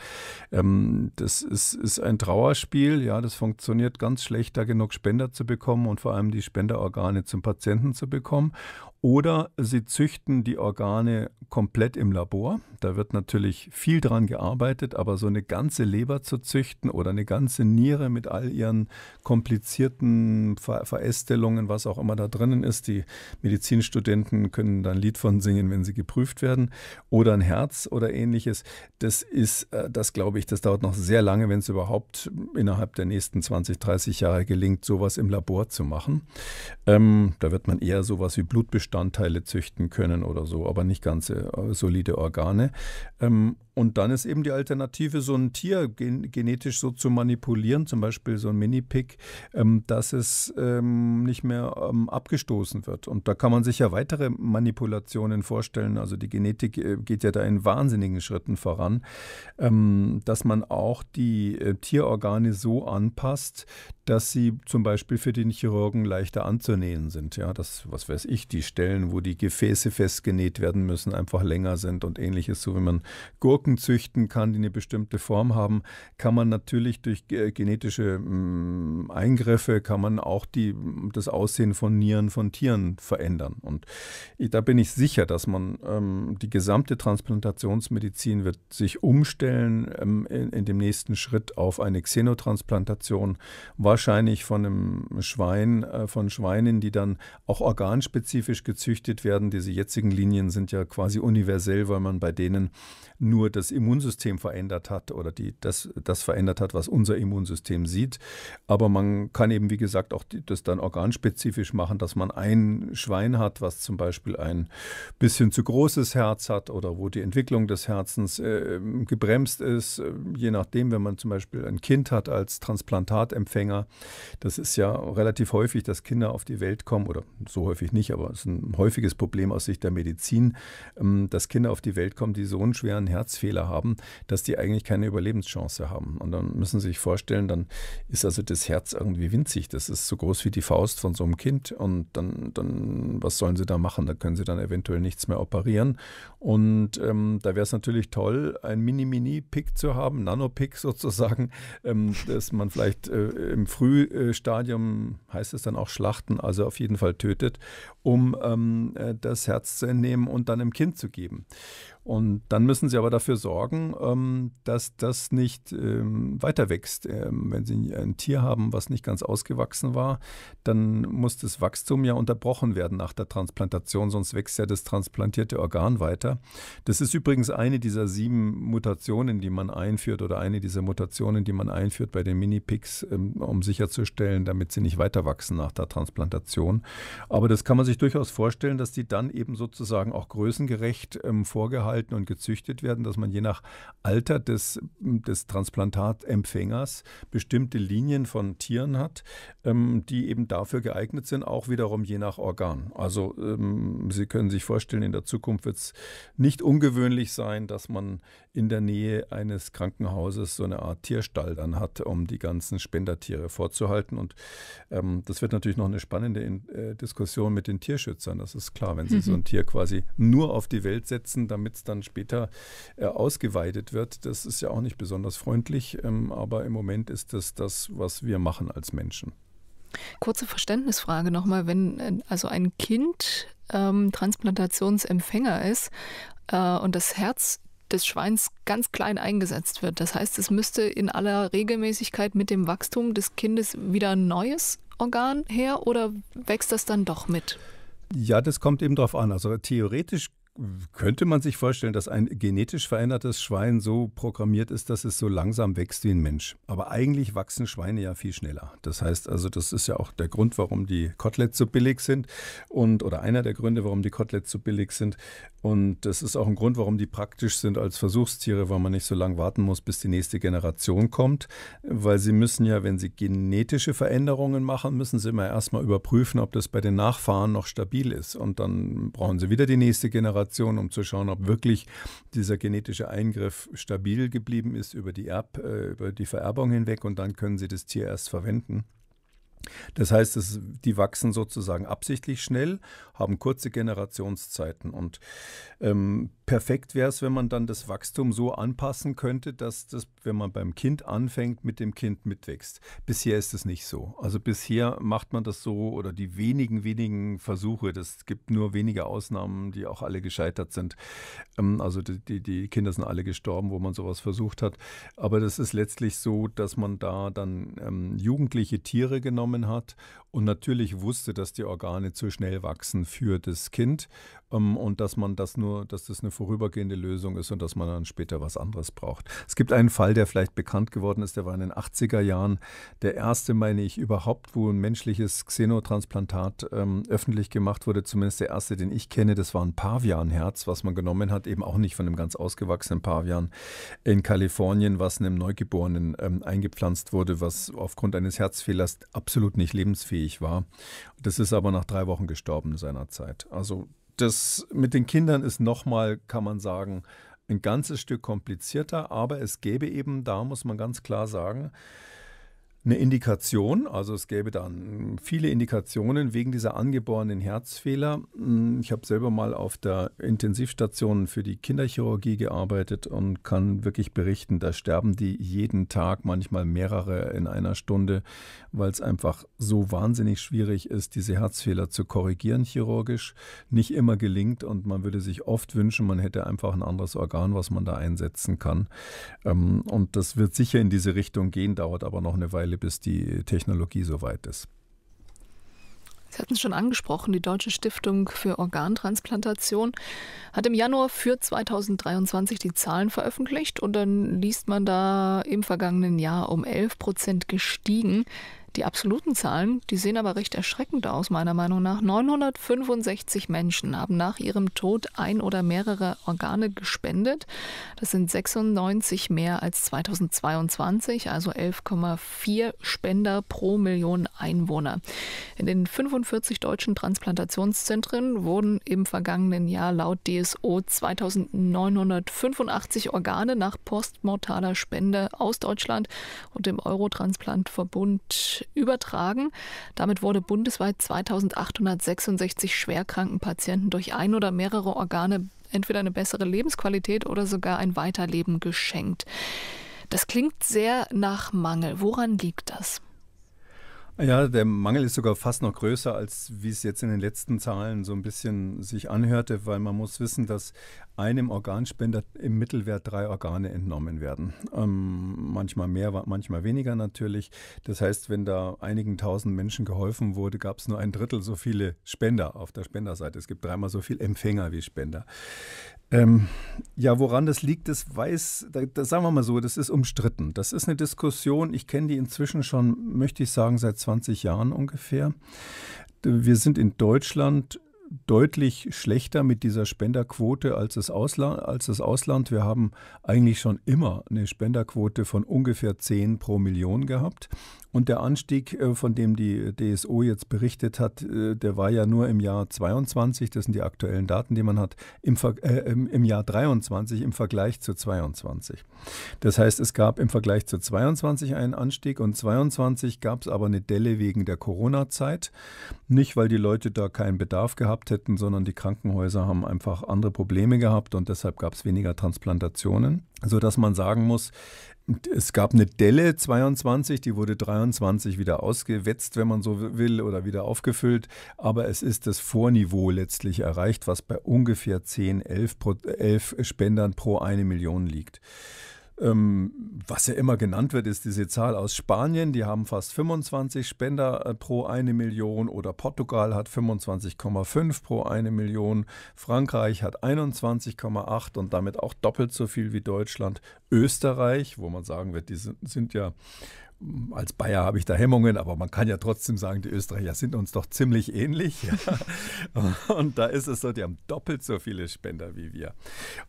das ist, ist ein Trauerspiel. Ja, das funktioniert ganz schlecht, da genug Spender zu bekommen und vor allem die Spenderorgane zum Patienten zu bekommen. Oder Sie züchten die Organe komplett im Labor. Da wird natürlich viel daran gearbeitet, aber so eine ganze Leber zu züchten oder eine ganze Niere mit all ihren komplizierten Ver Verästelungen, was auch immer da drinnen ist, die Medizinstudenten können da ein Lied von singen, wenn sie geprüft werden, oder ein Herz oder ähnliches, das ist, äh, das glaube ich, das dauert noch sehr lange, wenn es überhaupt innerhalb der nächsten 20, 30 Jahre gelingt, sowas im Labor zu machen. Ähm, da wird man eher sowas wie Blutbestandteile züchten können oder so, aber nicht ganze äh, solide Organe. Ähm, Und dann ist eben die Alternative, so ein Tier gen genetisch so zu manipulieren, zum Beispiel so ein Mini-Pig, ähm, dass es ähm, nicht mehr ähm, abgestoßen wird. Und da kann man sich ja weitere Manipulationen vorstellen. Also die Genetik äh, geht ja da in wahnsinnigen Schritten voran, ähm, dass man auch die äh, Tierorgane so anpasst, dass sie zum Beispiel für den Chirurgen leichter anzunähen sind. Ja, das, was weiß ich, die Stellen, wo die Gefäße festgenäht werden müssen, einfach länger sind und ähnliches, so wie man Gurken Gurken züchten kann, die eine bestimmte Form haben, kann man natürlich durch äh, genetische mm, Eingriffe, kann man auch die, mm, das Aussehen von Nieren von Tieren verändern. Und da bin ich sicher, dass man ähm, die gesamte Transplantationsmedizin wird sich umstellen ähm, in, in dem nächsten Schritt auf eine Xenotransplantation, wahrscheinlich von einem Schwein, äh, von Schweinen, die dann auch organspezifisch gezüchtet werden. Diese jetzigen Linien sind ja quasi universell, weil man bei denen nur das Immunsystem verändert hat oder die, das, das verändert hat, was unser Immunsystem sieht. Aber man kann eben, wie gesagt, auch die, das dann organspezifisch machen, dass man ein Schwein hat, was zum Beispiel ein bisschen zu großes Herz hat oder wo die Entwicklung des Herzens äh, gebremst ist. Je nachdem, wenn man zum Beispiel ein Kind hat als Transplantatempfänger, das ist ja relativ häufig, dass Kinder auf die Welt kommen oder so häufig nicht, aber es ist ein häufiges Problem aus Sicht der Medizin, ähm, dass Kinder auf die Welt kommen, die so einen schweren Herzfehler Fehler haben, dass die eigentlich keine Überlebenschance haben. Und dann müssen Sie sich vorstellen, dann ist also das Herz irgendwie winzig. Das ist so groß wie die Faust von so einem Kind. Und dann, dann was sollen Sie da machen? Da können Sie dann eventuell nichts mehr operieren. Und ähm, da wäre es natürlich toll, ein Mini-Mini-Pick zu haben, Nano-Pick sozusagen, ähm, dass man vielleicht äh, im Frühstadium, heißt es dann auch Schlachten, also auf jeden Fall tötet, um ähm, äh, das Herz zu entnehmen und dann im Kind zu geben. Und dann müssen sie aber dafür sorgen, ähm, dass das nicht ähm, weiter wächst. Ähm, wenn sie ein Tier haben, was nicht ganz ausgewachsen war, dann muss das Wachstum ja unterbrochen werden nach der Transplantation, sonst wächst ja das transplantierte Organ weiter. Das ist übrigens eine dieser sieben Mutationen, die man einführt oder eine dieser Mutationen, die man einführt bei den Minipigs, um sicherzustellen, damit sie nicht weiter wachsen nach der Transplantation. Aber das kann man sich durchaus vorstellen, dass die dann eben sozusagen auch größengerecht vorgehalten gehalten und gezüchtet werden, dass man je nach Alter des, des Transplantatempfängers bestimmte Linien von Tieren hat, ähm, die eben dafür geeignet sind, auch wiederum je nach Organ. Also ähm, Sie können sich vorstellen, in der Zukunft wird es nicht ungewöhnlich sein, dass man in der Nähe eines Krankenhauses so eine Art Tierstall dann hat, um die ganzen Spendertiere vorzuhalten. Und ähm, das wird natürlich noch eine spannende äh, Diskussion mit den Tierschützern. Das ist klar, wenn sie mhm. so ein Tier quasi nur auf die Welt setzen, damit es dann später äh, ausgeweitet wird. Das ist ja auch nicht besonders freundlich, ähm, aber im Moment ist das das, was wir machen als Menschen. Kurze Verständnisfrage nochmal, wenn äh, also ein Kind ähm, Transplantationsempfänger ist äh, und das Herz des Schweins ganz klein eingesetzt wird. Das heißt, es müsste in aller Regelmäßigkeit mit dem Wachstum des Kindes wieder ein neues Organ her oder wächst das dann doch mit? Ja, das kommt eben drauf an. Also theoretisch könnte man sich vorstellen, dass ein genetisch verändertes Schwein so programmiert ist, dass es so langsam wächst wie ein Mensch. Aber eigentlich wachsen Schweine ja viel schneller. Das heißt also, das ist ja auch der Grund, warum die Koteletts so billig sind und oder einer der Gründe, warum die Koteletts so billig sind. Und das ist auch ein Grund, warum die praktisch sind als Versuchstiere, weil man nicht so lange warten muss, bis die nächste Generation kommt. Weil sie müssen ja, wenn sie genetische Veränderungen machen, müssen sie immer erstmal überprüfen, ob das bei den Nachfahren noch stabil ist. Und dann brauchen sie wieder die nächste Generation. Genoperationen, um zu schauen, ob wirklich dieser genetische Eingriff stabil geblieben ist über die, Erb, äh, über die Vererbung hinweg und dann können sie das Tier erst verwenden. Das heißt, es, die wachsen sozusagen absichtlich schnell, haben kurze Generationszeiten. Und ähm, perfekt wäre es, wenn man dann das Wachstum so anpassen könnte, dass das, wenn man beim Kind anfängt, mit dem Kind mitwächst. Bisher ist es nicht so. Also bisher macht man das so oder die wenigen, wenigen Versuche, das gibt nur wenige Ausnahmen, die auch alle gescheitert sind. Ähm, also die, die, die Kinder sind alle gestorben, wo man sowas versucht hat. Aber das ist letztlich so, dass man da dann ähm, jugendliche Tiere genommen genommen hat und natürlich wusste, dass die Organe zu schnell wachsen für das Kind ähm, und dass man das nur, dass das eine vorübergehende Lösung ist und dass man dann später was anderes braucht. Es gibt einen Fall, der vielleicht bekannt geworden ist, der war in den 80er Jahren der erste, meine ich, überhaupt, wo ein menschliches Xenotransplantat ähm, öffentlich gemacht wurde, zumindest der erste, den ich kenne, das war ein Pavianherz, was man genommen hat, eben auch nicht von einem ganz ausgewachsenen Pavian in Kalifornien, was einem Neugeborenen ähm, eingepflanzt wurde, was aufgrund eines Herzfehlers absolut nicht lebensfähig unfähig war. Das ist aber nach drei Wochen gestorben seinerzeit. Also das mit den Kindern ist nochmal, kann man sagen, ein ganzes Stück komplizierter, aber es gäbe eben, da muss man ganz klar sagen, eine Indikation, also es gäbe dann hm, viele Indikationen wegen dieser angeborenen Herzfehler. Hm, ich habe selber mal auf der Intensivstation für die Kinderchirurgie gearbeitet und kann wirklich berichten, da sterben die jeden Tag, manchmal mehrere in einer Stunde, weil es einfach so wahnsinnig schwierig ist, diese Herzfehler zu korrigieren chirurgisch. Nicht immer gelingt und man würde sich oft wünschen, man hätte einfach ein anderes Organ, was man da einsetzen kann. Ähm, und das wird sicher in diese Richtung gehen, dauert aber noch eine Weile Weile, bis die Technologie soweit ist. Sie hatten es schon angesprochen, die Deutsche Stiftung für Organtransplantation hat im Januar für 2023 die Zahlen veröffentlicht und dann liest man da im vergangenen Jahr um 11 Prozent gestiegen. Die absoluten Zahlen, die sehen aber recht erschreckend aus, meiner Meinung nach. 965 Menschen haben nach ihrem Tod ein oder mehrere Organe gespendet. Das sind 96 mehr als 2022, also 11,4 Spender pro Million Einwohner. In den 45 deutschen Transplantationszentren wurden im vergangenen Jahr laut DSO 2985 Organe nach postmortaler Spende aus Deutschland und dem Eurotransplantverbund Verbund übertragen. Damit wurde bundesweit 2866 schwerkranken Patienten durch ein oder mehrere Organe entweder eine bessere Lebensqualität oder sogar ein Weiterleben geschenkt. Das klingt sehr nach Mangel. Woran liegt das? Ja, der Mangel ist sogar fast noch größer, als wie es jetzt in den letzten Zahlen so ein bisschen sich anhörte, weil man muss wissen, dass einem Organspender im Mittelwert drei Organe entnommen werden. Ähm, manchmal mehr, manchmal weniger natürlich. Das heißt, wenn da einigen tausend Menschen geholfen wurde, gab es nur ein Drittel so viele Spender auf der Spenderseite. Es gibt dreimal so viele Empfänger wie Spender. Ähm, ja, woran das liegt, das weiß, da, das sagen wir mal so, das ist umstritten. Das ist eine Diskussion, ich kenne die inzwischen schon, möchte ich sagen, seit 20 Jahren ungefähr. Wir sind in Deutschland deutlich schlechter mit dieser Spenderquote als das, Ausland, als das Ausland. Wir haben eigentlich schon immer eine Spenderquote von ungefähr 10 pro Million gehabt und der Anstieg, äh, von dem die DSO jetzt berichtet hat, äh, der war ja nur im Jahr 22, das sind die aktuellen Daten, die man hat, im, Ver äh, im Jahr 23 im Vergleich zu 22. Das heißt, es gab im Vergleich zu 22 einen Anstieg und 22 gab es aber eine Delle wegen der Corona-Zeit. Nicht, weil die Leute da keinen Bedarf gehabt hätten, sondern die Krankenhäuser haben einfach andere Probleme gehabt und deshalb gab es weniger Transplantationen, sodass man sagen muss, es gab eine Delle 22, die wurde 23 wieder ausgewetzt, wenn man so will, oder wieder aufgefüllt. Aber es ist das Vorniveau letztlich erreicht, was bei ungefähr 10, 11, 11 Spendern pro eine Million liegt. Ähm, was ja immer genannt wird, ist diese Zahl aus Spanien. Die haben fast 25 Spender äh, pro eine Million oder Portugal hat 25,5 pro eine Million. Frankreich hat 21,8 und damit auch doppelt so viel wie Deutschland. Österreich, wo man sagen wird, die sind, sind ja als Bayer habe ich da Hemmungen, aber man kann ja trotzdem sagen, die Österreicher sind uns doch ziemlich ähnlich. Ja. Und da ist es so, die haben doppelt so viele Spender wie wir.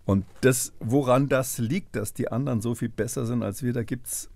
Und das, woran das liegt, dass die anderen so viel besser sind als wir, da gibt es,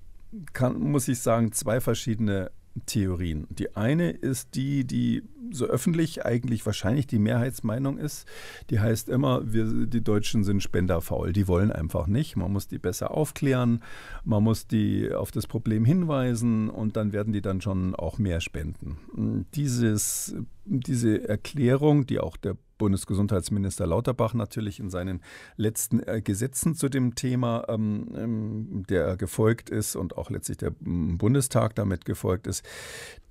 muss ich sagen, zwei verschiedene Theorien. Die eine ist die, die so öffentlich eigentlich wahrscheinlich die Mehrheitsmeinung ist. Die heißt immer, wir, die Deutschen sind spenderfaul. Die wollen einfach nicht. Man muss die besser aufklären. Man muss die auf das Problem hinweisen und dann werden die dann schon auch mehr spenden. Dieses, diese Erklärung, die auch der Bundesgesundheitsminister Lauterbach natürlich in seinen letzten äh, Gesetzen zu dem Thema, ähm, ähm der gefolgt ist und auch letztlich der mm, Bundestag damit gefolgt ist,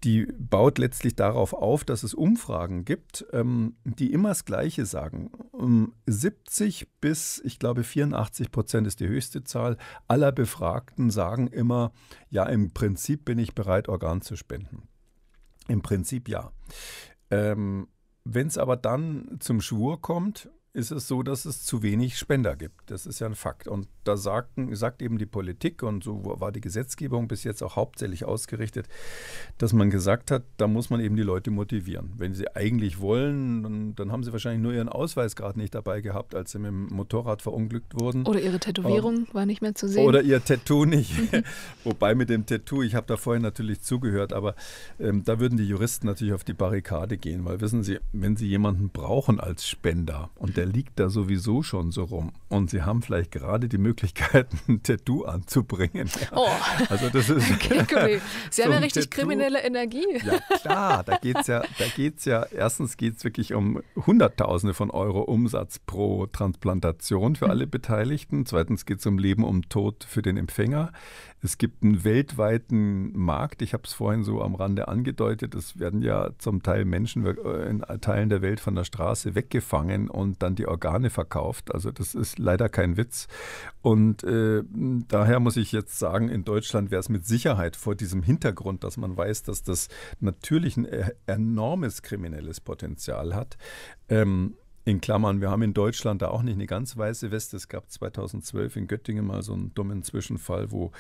die baut letztlich darauf auf, dass es Umfragen gibt, ähm, die immer das Gleiche sagen. Um ähm, 70 bis, ich glaube, 84 Prozent ist die höchste Zahl aller Befragten sagen immer, ja, im Prinzip bin ich bereit, Organ zu spenden. Im Prinzip ja. Ähm, wenn es aber dann zum Schwur kommt, ist es so, dass es zu wenig Spender gibt. Das ist ja ein Fakt. Und da sagten, sagt eben die Politik, und so war die Gesetzgebung bis jetzt auch hauptsächlich ausgerichtet, dass man gesagt hat, da muss man eben die Leute motivieren. Wenn sie eigentlich wollen, dann, dann haben sie wahrscheinlich nur ihren Ausweis gerade nicht dabei gehabt, als sie mit dem Motorrad verunglückt wurden. Oder ihre Tätowierung oh. war nicht mehr zu sehen. Oder ihr Tattoo nicht. Mhm. Wobei mit dem Tattoo, ich habe da vorhin natürlich zugehört, aber ähm, da würden die Juristen natürlich auf die Barrikade gehen, weil wissen Sie, wenn Sie jemanden brauchen als Spender und der liegt da sowieso schon so rum. Und sie haben vielleicht gerade die Möglichkeit, ein Tattoo anzubringen. Ja. Oh, also das ist okay, Sie haben ja richtig Tattoo. kriminelle Energie. Ja, klar, da geht es ja, da geht's ja, erstens geht es wirklich um Hunderttausende von Euro Umsatz pro Transplantation für hm. alle Beteiligten. Zweitens geht es um Leben, um Tod für den Empfänger. Es gibt einen weltweiten Markt. Ich habe es vorhin so am Rande angedeutet. Es werden ja zum Teil Menschen äh, in Teilen der Welt von der Straße weggefangen und dann dann die Organe verkauft. Also das ist leider kein Witz. Und äh, daher muss ich jetzt sagen, in Deutschland wäre es mit Sicherheit vor diesem Hintergrund, dass man weiß, dass das natürlich ein äh, enormes kriminelles Potenzial hat, ähm, in Klammern, wir haben in Deutschland da auch nicht eine ganz weiße Weste. Es gab 2012 in Göttingen mal so einen dummen Zwischenfall, wo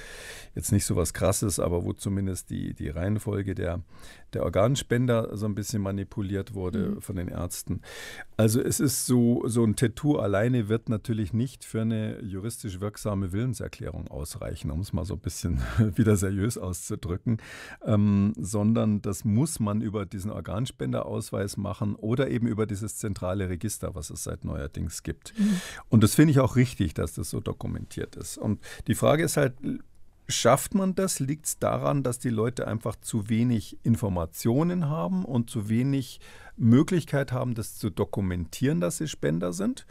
jetzt nicht so was Krasses, aber wo zumindest die, die Reihenfolge der, der Organspender so ein bisschen manipuliert wurde mhm. von den Ärzten. Also es ist so, so ein Tattoo alleine wird natürlich nicht für eine juristisch wirksame Willenserklärung ausreichen, um es mal so ein bisschen wieder seriös auszudrücken, ähm, sondern das muss man über diesen Organspenderausweis machen oder eben über dieses zentrale Register Register, was es seit neuerdings gibt. Mhm. Und das finde ich auch richtig, dass das so dokumentiert ist. Und die Frage ist halt, Schafft man das? Liegt es daran, dass die Leute einfach zu wenig Informationen haben und zu wenig Möglichkeit haben, das zu dokumentieren, dass sie Spender sind?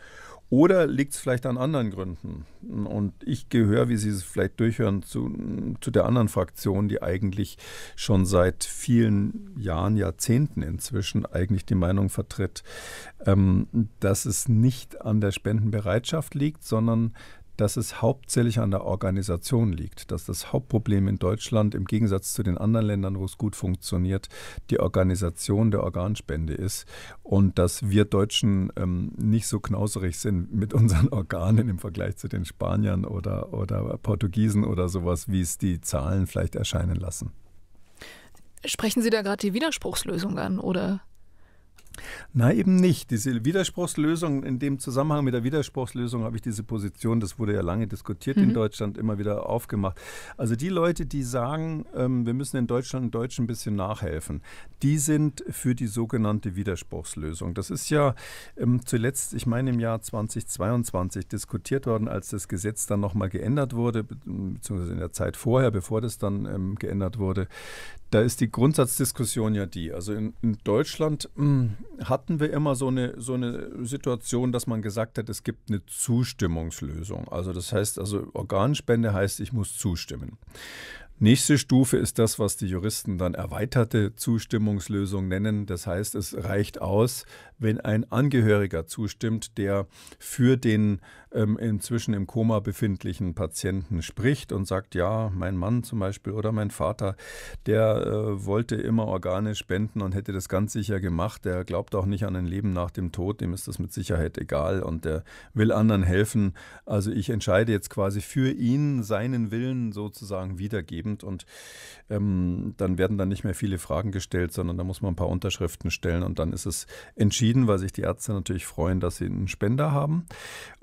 Oder liegt es vielleicht an anderen Gründen? Und ich gehöre, wie Sie es vielleicht durchhören, zu, zu der anderen Fraktion, die eigentlich schon seit vielen Jahren, Jahrzehnten inzwischen eigentlich die Meinung vertritt, ähm, dass es nicht an der Spendenbereitschaft liegt, sondern dass es hauptsächlich an der Organisation liegt, dass das Hauptproblem in Deutschland im Gegensatz zu den anderen Ländern, wo es gut funktioniert, die Organisation der Organspende ist und dass wir Deutschen ähm, nicht so knauserig sind mit unseren Organen im Vergleich zu den Spaniern oder, oder Portugiesen oder sowas, wie es die Zahlen vielleicht erscheinen lassen. Sprechen Sie da gerade die Widerspruchslösung an oder Nein, eben nicht. Diese Widerspruchslösung, in dem Zusammenhang mit der Widerspruchslösung habe ich diese Position, das wurde ja lange diskutiert mhm. in Deutschland, immer wieder aufgemacht. Also die Leute, die sagen, ähm, wir müssen in Deutschland den Deutschen ein bisschen nachhelfen, die sind für die sogenannte Widerspruchslösung. Das ist ja ähm, zuletzt, ich meine im Jahr 2022 diskutiert worden, als das Gesetz dann nochmal geändert wurde, beziehungsweise in der Zeit vorher, bevor das dann ähm, geändert wurde. Da ist die Grundsatzdiskussion ja die. Also in, in Deutschland mh, hm, hatten wir immer so eine, so eine Situation, dass man gesagt hat, es gibt eine Zustimmungslösung. Also das heißt, also Organspende heißt, ich muss zustimmen. Nächste Stufe ist das, was die Juristen dann erweiterte Zustimmungslösung nennen. Das heißt, es reicht aus, wenn ein Angehöriger zustimmt, der für den ähm, inzwischen im Koma befindlichen Patienten spricht und sagt, ja, mein Mann zum Beispiel oder mein Vater, der äh, wollte immer Organe spenden und hätte das ganz sicher gemacht, der glaubt auch nicht an ein Leben nach dem Tod, dem ist das mit Sicherheit egal und der will anderen helfen. Also ich entscheide jetzt quasi für ihn seinen Willen sozusagen wiedergebend und ähm, dann werden dann nicht mehr viele Fragen gestellt, sondern da muss man ein paar Unterschriften stellen und dann ist es entschieden entschieden, weil sich die Ärzte natürlich freuen, dass sie einen Spender haben.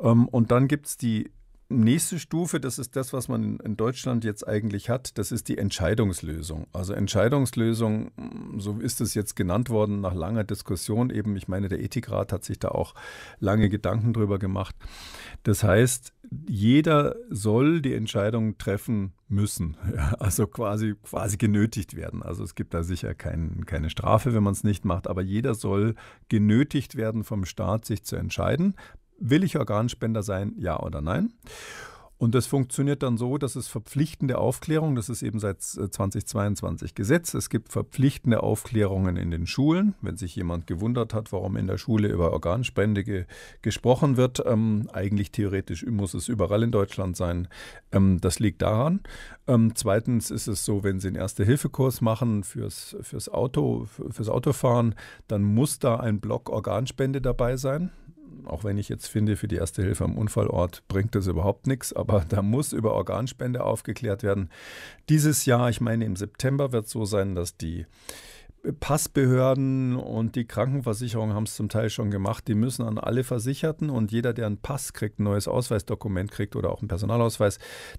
Ähm, und dann gibt es die Nächste Stufe, das ist das, was man in Deutschland jetzt eigentlich hat, das ist die Entscheidungslösung. Also Entscheidungslösung, mm, so ist es jetzt genannt worden, nach langer Diskussion eben, ich meine, der Ethikrat hat sich da auch lange Gedanken drüber gemacht. Das heißt, jeder soll die Entscheidung treffen müssen, ja, also quasi, quasi genötigt werden. Also es gibt da sicher kein, keine Strafe, wenn man es nicht macht, aber jeder soll genötigt werden vom Staat, sich zu entscheiden Will ich Organspender sein, ja oder nein? Und das funktioniert dann so, dass es verpflichtende Aufklärung, das ist eben seit 2022 äh, Gesetz, es gibt verpflichtende Aufklärungen in den Schulen. Wenn sich jemand gewundert hat, warum in der Schule über Organspende ge gesprochen wird, ähm, eigentlich theoretisch muss es überall in Deutschland sein. Ähm, das liegt daran. Ähm, zweitens ist es so, wenn Sie einen Erste-Hilfe-Kurs machen fürs, fürs Auto, fürs Autofahren, dann muss da ein Block Organspende dabei sein auch wenn ich jetzt finde, für die erste Hilfe am Unfallort bringt das überhaupt nichts, aber da muss über Organspende aufgeklärt werden. Dieses Jahr, ich meine im September wird es so sein, dass die Passbehörden und die Krankenversicherung haben es zum Teil schon gemacht. Die müssen an alle Versicherten und jeder, der einen Pass kriegt, ein neues Ausweisdokument kriegt oder auch einen Personalausweis,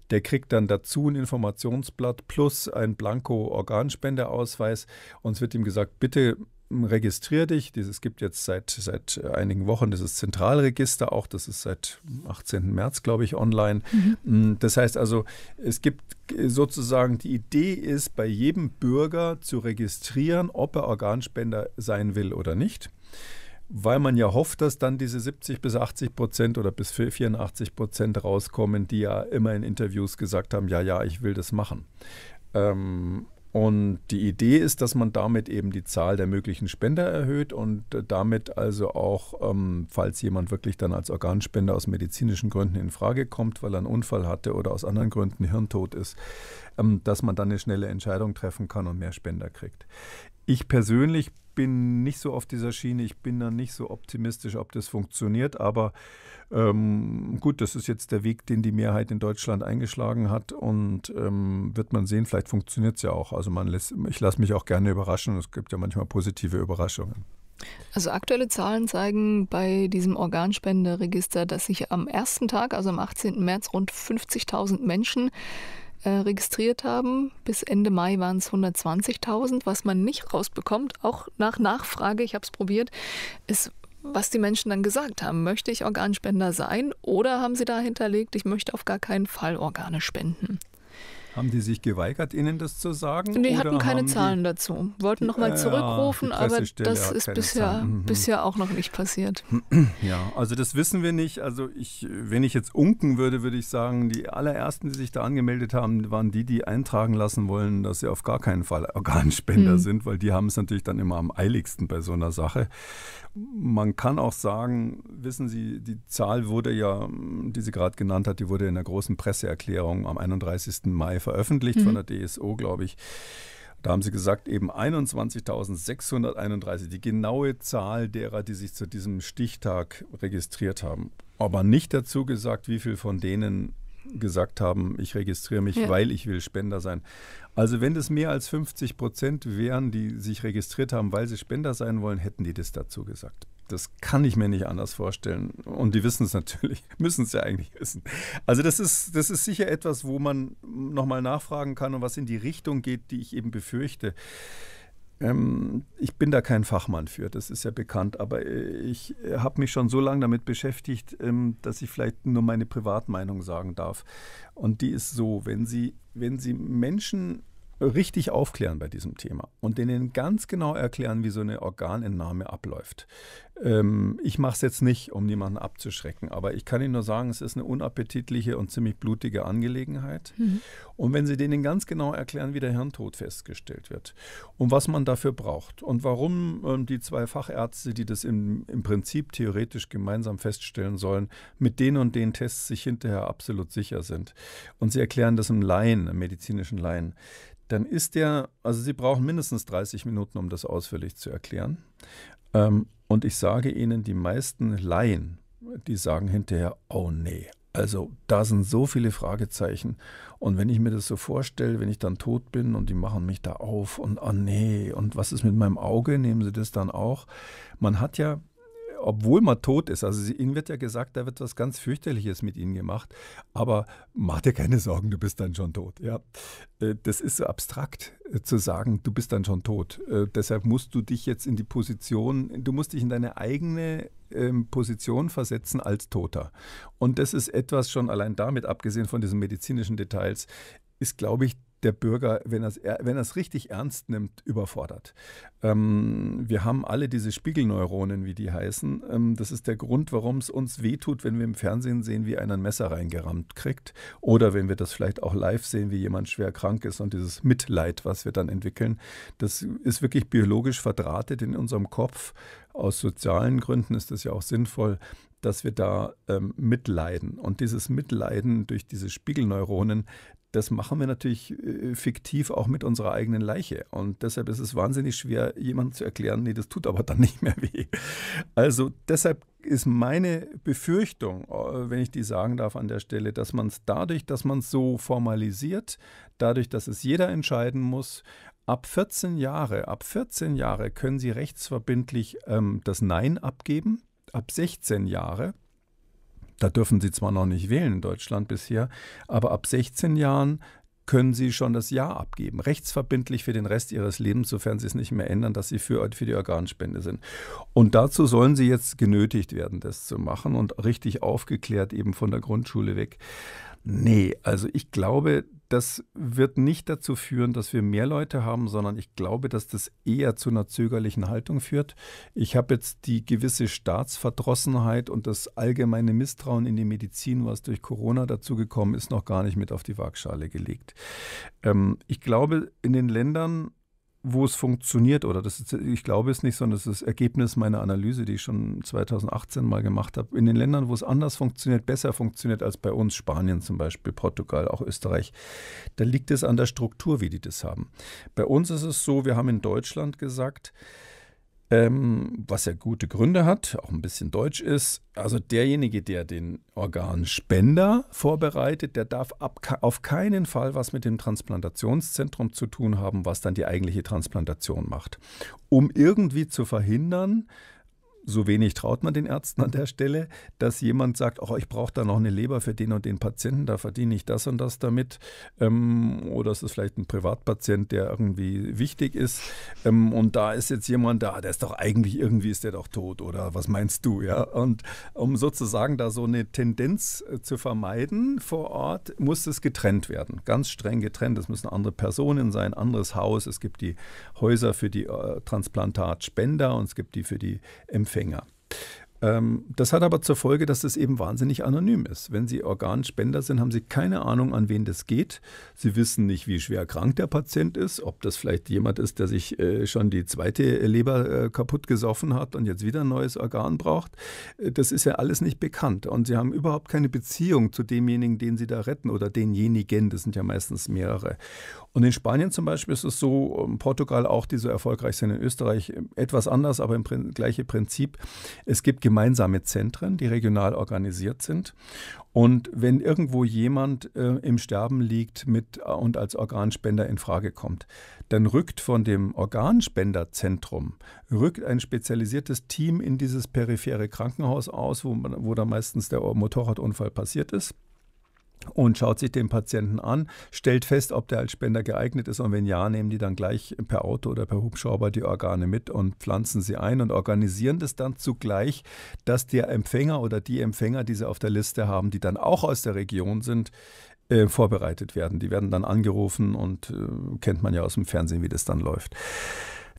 der kriegt dann dazu ein Informationsblatt plus ein Blanko-Organspendeausweis. Und es wird ihm gesagt, bitte registrier dich. Es gibt jetzt seit, seit äh, einigen Wochen dieses Zentralregister auch. Das ist seit 18. März, glaube ich, online. Mhm. Mm, das heißt also, es gibt sozusagen die Idee ist, bei jedem Bürger zu registrieren, ob er Organspender sein will oder nicht weil man ja hofft, dass dann diese 70 bis 80 Prozent oder bis 84 Prozent rauskommen, die ja immer in Interviews gesagt haben, ja, ja, ich will das machen. Ähm, und die Idee ist, dass man damit eben die Zahl der möglichen Spender erhöht und äh, damit also auch, ähm, falls jemand wirklich dann als Organspender aus medizinischen Gründen in Frage kommt, weil er einen Unfall hatte oder aus anderen Gründen Hirntod ist, ähm, dass man dann eine schnelle Entscheidung treffen kann und mehr Spender kriegt. Ich persönlich bin nicht so auf dieser Schiene, ich bin da nicht so optimistisch, ob das funktioniert. Aber ähm, gut, das ist jetzt der Weg, den die Mehrheit in Deutschland eingeschlagen hat und ähm, wird man sehen, vielleicht funktioniert es ja auch. Also man lässt, ich lasse mich auch gerne überraschen. Es gibt ja manchmal positive Überraschungen. Also aktuelle Zahlen zeigen bei diesem Organspenderegister, dass sich am ersten Tag, also am 18. März, rund 50.000 Menschen äh, registriert haben. Bis Ende Mai waren es 120.000. Was man nicht rausbekommt, auch nach Nachfrage, ich habe es probiert, ist, was die Menschen dann gesagt haben. Möchte ich Organspender sein oder haben sie da hinterlegt, ich möchte auf gar keinen Fall Organe spenden? Haben die sich geweigert, Ihnen das zu sagen? Die hatten keine Zahlen dazu. Wollten nochmal äh, zurückrufen, ja, aber das ist bisher, mhm. bisher auch noch nicht passiert. Ja, also das wissen wir nicht. Also ich, wenn ich jetzt unken würde, würde ich sagen, die allerersten, die sich da angemeldet haben, waren die, die eintragen lassen wollen, dass sie auf gar keinen Fall Organspender mhm. sind, weil die haben es natürlich dann immer am eiligsten bei so einer Sache. Man kann auch sagen, wissen Sie, die Zahl wurde ja, die sie gerade genannt hat, die wurde in der großen Presseerklärung am 31. Mai veröffentlicht mhm. von der DSO, glaube ich. Da haben sie gesagt, eben 21.631, die genaue Zahl derer, die sich zu diesem Stichtag registriert haben. Aber nicht dazu gesagt, wie viel von denen gesagt haben, ich registriere mich, ja. weil ich will Spender sein. Also wenn das mehr als 50 Prozent wären, die sich registriert haben, weil sie Spender sein wollen, hätten die das dazu gesagt. Das kann ich mir nicht anders vorstellen. Und die wissen es natürlich, müssen es ja eigentlich wissen. Also das ist, das ist sicher etwas, wo man nochmal nachfragen kann und was in die Richtung geht, die ich eben befürchte. Ähm, ich bin da kein Fachmann für, das ist ja bekannt, aber äh, ich habe mich schon so lange damit beschäftigt, ähm, dass ich vielleicht nur meine Privatmeinung sagen darf. Und die ist so, wenn Sie, wenn Sie Menschen richtig aufklären bei diesem Thema und denen ganz genau erklären, wie so eine Organentnahme abläuft. Ähm, ich mache es jetzt nicht, um niemanden abzuschrecken, aber ich kann Ihnen nur sagen, es ist eine unappetitliche und ziemlich blutige Angelegenheit. Mhm. Und wenn Sie denen ganz genau erklären, wie der Hirntod festgestellt wird und was man dafür braucht und warum ähm, die zwei Fachärzte, die das im, im Prinzip theoretisch gemeinsam feststellen sollen, mit den und den Tests sich hinterher absolut sicher sind. Und Sie erklären das einem Laien, einem medizinischen Laien dann ist der, also Sie brauchen mindestens 30 Minuten, um das ausführlich zu erklären. Ähm, und ich sage Ihnen, die meisten Laien, die sagen hinterher, oh nee, also da sind so viele Fragezeichen. Und wenn ich mir das so vorstelle, wenn ich dann tot bin und die machen mich da auf und oh nee, und was ist mit meinem Auge, nehmen Sie das dann auch? Man hat ja obwohl man tot ist. Also ihnen wird ja gesagt, da wird was ganz fürchterliches mit ihnen gemacht. Aber mach dir keine Sorgen, du bist dann schon tot. Ja, äh, das ist so abstrakt äh, zu sagen, du bist dann schon tot. Äh, deshalb musst du dich jetzt in die Position, du musst dich in deine eigene ähm, Position versetzen als Toter. Und das ist etwas schon allein damit, abgesehen von diesen medizinischen Details, ist, glaube ich, der Bürger, wenn er es wenn richtig ernst nimmt, überfordert. Ähm, wir haben alle diese Spiegelneuronen, wie die heißen. Ähm, das ist der Grund, warum es uns wehtut, wenn wir im Fernsehen sehen, wie einer ein Messer reingerammt kriegt. Oder wenn wir das vielleicht auch live sehen, wie jemand schwer krank ist und dieses Mitleid, was wir dann entwickeln. Das ist wirklich biologisch verdrahtet in unserem Kopf. Aus sozialen Gründen ist das ja auch sinnvoll, dass wir da ähm, mitleiden. Und dieses Mitleiden durch diese Spiegelneuronen, das machen wir natürlich äh, fiktiv auch mit unserer eigenen Leiche. Und deshalb ist es wahnsinnig schwer, jemandem zu erklären, nee, das tut aber dann nicht mehr weh. Also deshalb ist meine Befürchtung, äh, wenn ich die sagen darf an der Stelle, dass man es dadurch, dass man es so formalisiert, dadurch, dass es jeder entscheiden muss, ab 14 Jahre, ab 14 Jahre können Sie rechtsverbindlich ähm, das Nein abgeben, ab 16 Jahre da dürfen sie zwar noch nicht wählen in Deutschland bisher, aber ab 16 Jahren können Sie schon das Ja abgeben, rechtsverbindlich für den Rest Ihres Lebens, sofern Sie es nicht mehr ändern, dass Sie für, für die Organspende sind. Und dazu sollen Sie jetzt genötigt werden, das zu machen und richtig aufgeklärt eben von der Grundschule weg. Nee, also ich glaube, das wird nicht dazu führen, dass wir mehr Leute haben, sondern ich glaube, dass das eher zu einer zögerlichen Haltung führt. Ich habe jetzt die gewisse Staatsverdrossenheit und das allgemeine Misstrauen in die Medizin, was durch Corona dazu gekommen ist, noch gar nicht mit auf die Waagschale gelegt. Ähm, ich glaube, in den Ländern wo es funktioniert, oder das ist, ich glaube es nicht, sondern das ist das Ergebnis meiner Analyse, die ich schon 2018 mal gemacht habe. In den Ländern, wo es anders funktioniert, besser funktioniert als bei uns, Spanien zum Beispiel, Portugal, auch Österreich, da liegt es an der Struktur, wie die das haben. Bei uns ist es so, wir haben in Deutschland gesagt, ähm, was ja gute Gründe hat, auch ein bisschen deutsch ist. Also derjenige, der den Organspender vorbereitet, der darf ab, auf keinen Fall was mit dem Transplantationszentrum zu tun haben, was dann die eigentliche Transplantation macht. Um irgendwie zu verhindern, so wenig traut man den Ärzten an der Stelle, dass jemand sagt, oh, ich brauche da noch eine Leber für den und den Patienten, da verdiene ich das und das damit. Ähm, oder es ist vielleicht ein Privatpatient, der irgendwie wichtig ist. Ähm, und da ist jetzt jemand da, der ist doch eigentlich, irgendwie ist der doch tot oder was meinst du? Ja? Und um sozusagen da so eine Tendenz äh, zu vermeiden vor Ort, muss es getrennt werden. Ganz streng getrennt. Es müssen andere Personen sein, anderes Haus. Es gibt die Häuser für die äh, Transplantatspender und es gibt die für die Empfänger. Anfänger. Ähm, das hat aber zur Folge, dass es das eben wahnsinnig anonym ist. Wenn Sie Organspender sind, haben Sie keine Ahnung, an wen das geht. Sie wissen nicht, wie schwer krank der Patient ist, ob das vielleicht jemand ist, der sich äh, schon die zweite Leber äh, kaputt gesoffen hat und jetzt wieder ein neues Organ braucht. Äh, das ist ja alles nicht bekannt. Und Sie haben überhaupt keine Beziehung zu demjenigen, den Sie da retten oder denjenigen. Das sind ja meistens mehrere. Und in Spanien zum Beispiel ist es so, in ähm, Portugal auch, die so erfolgreich sind, in Österreich etwas anders, aber im gleichen Prinzip. Es gibt gemeinsame Zentren, die regional organisiert sind. Und wenn irgendwo jemand äh, im Sterben liegt mit, äh, und als Organspender in Frage kommt, dann rückt von dem Organspenderzentrum rückt ein spezialisiertes Team in dieses periphere Krankenhaus aus, wo, man, wo da meistens der Motorradunfall passiert ist und schaut sich den Patienten an, stellt fest, ob der als Spender geeignet ist und wenn ja, nehmen die dann gleich per Auto oder per Hubschrauber die Organe mit und pflanzen sie ein und organisieren das dann zugleich, dass der Empfänger oder die Empfänger, die sie auf der Liste haben, die dann auch aus der Region sind, äh, vorbereitet werden. Die werden dann angerufen und äh, kennt man ja aus dem Fernsehen, wie das dann läuft.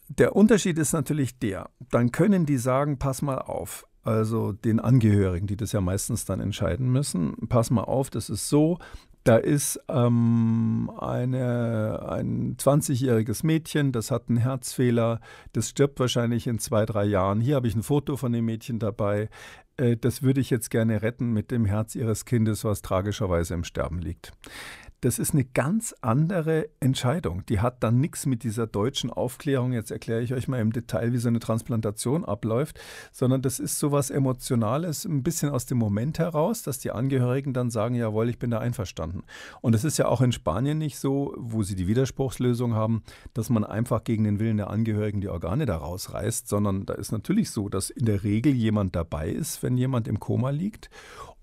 Der Unterschied ist natürlich der, dann können die sagen, pass mal auf, also den Angehörigen, die das ja meistens dann entscheiden müssen. Pass mal auf, das ist so. Da ist ähm, eine, ein 20-jähriges Mädchen, das hat einen Herzfehler, das stirbt wahrscheinlich in zwei, drei Jahren. Hier habe ich ein Foto von dem Mädchen dabei. Äh, das würde ich jetzt gerne retten mit dem Herz ihres Kindes, was tragischerweise im Sterben liegt das ist eine ganz andere Entscheidung. Die hat dann nichts mit dieser deutschen Aufklärung, jetzt erkläre ich euch mal im Detail, wie so eine Transplantation abläuft, sondern das ist so was Emotionales, ein bisschen aus dem Moment heraus, dass die Angehörigen dann sagen, jawohl, ich bin da einverstanden. Und es ist ja auch in Spanien nicht so, wo sie die Widerspruchslösung haben, dass man einfach gegen den Willen der Angehörigen die Organe da rausreißt, sondern da ist natürlich so, dass in der Regel jemand dabei ist, wenn jemand im Koma liegt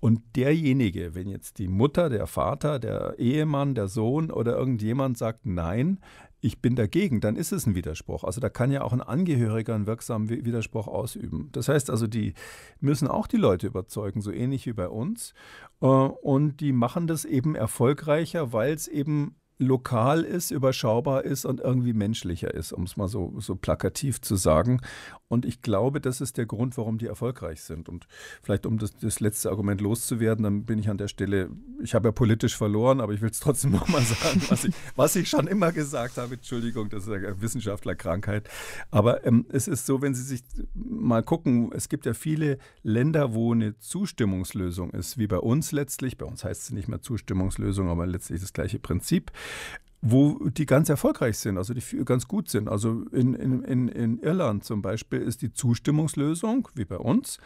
und derjenige, wenn jetzt die Mutter, der Vater, der Ehemann, der Sohn oder irgendjemand sagt, nein, ich bin dagegen, dann ist es ein Widerspruch. Also da kann ja auch ein Angehöriger einen wirksamen Widerspruch ausüben. Das heißt also, die müssen auch die Leute überzeugen, so ähnlich wie bei uns. Äh, und die machen das eben erfolgreicher, weil es eben lokal ist, überschaubar ist und irgendwie menschlicher ist, um es mal so, so plakativ zu sagen. Und ich glaube, das ist der Grund, warum die erfolgreich sind. Und vielleicht, um das, das letzte Argument loszuwerden, dann bin ich an der Stelle, ich habe ja politisch verloren, aber ich will es trotzdem nochmal sagen, was ich, was ich, schon immer gesagt habe. Entschuldigung, das ist eine Wissenschaftlerkrankheit. Aber ähm, es ist so, wenn Sie sich mal gucken, es gibt ja viele Länder, wo eine Zustimmungslösung ist, wie bei uns letztlich. Bei uns heißt es nicht mehr Zustimmungslösung, aber letztlich das gleiche Prinzip wo die ganz erfolgreich sind, also die ganz gut sind. Also in, in, in Irland zum Beispiel ist die Zustimmungslösung, wie bei uns,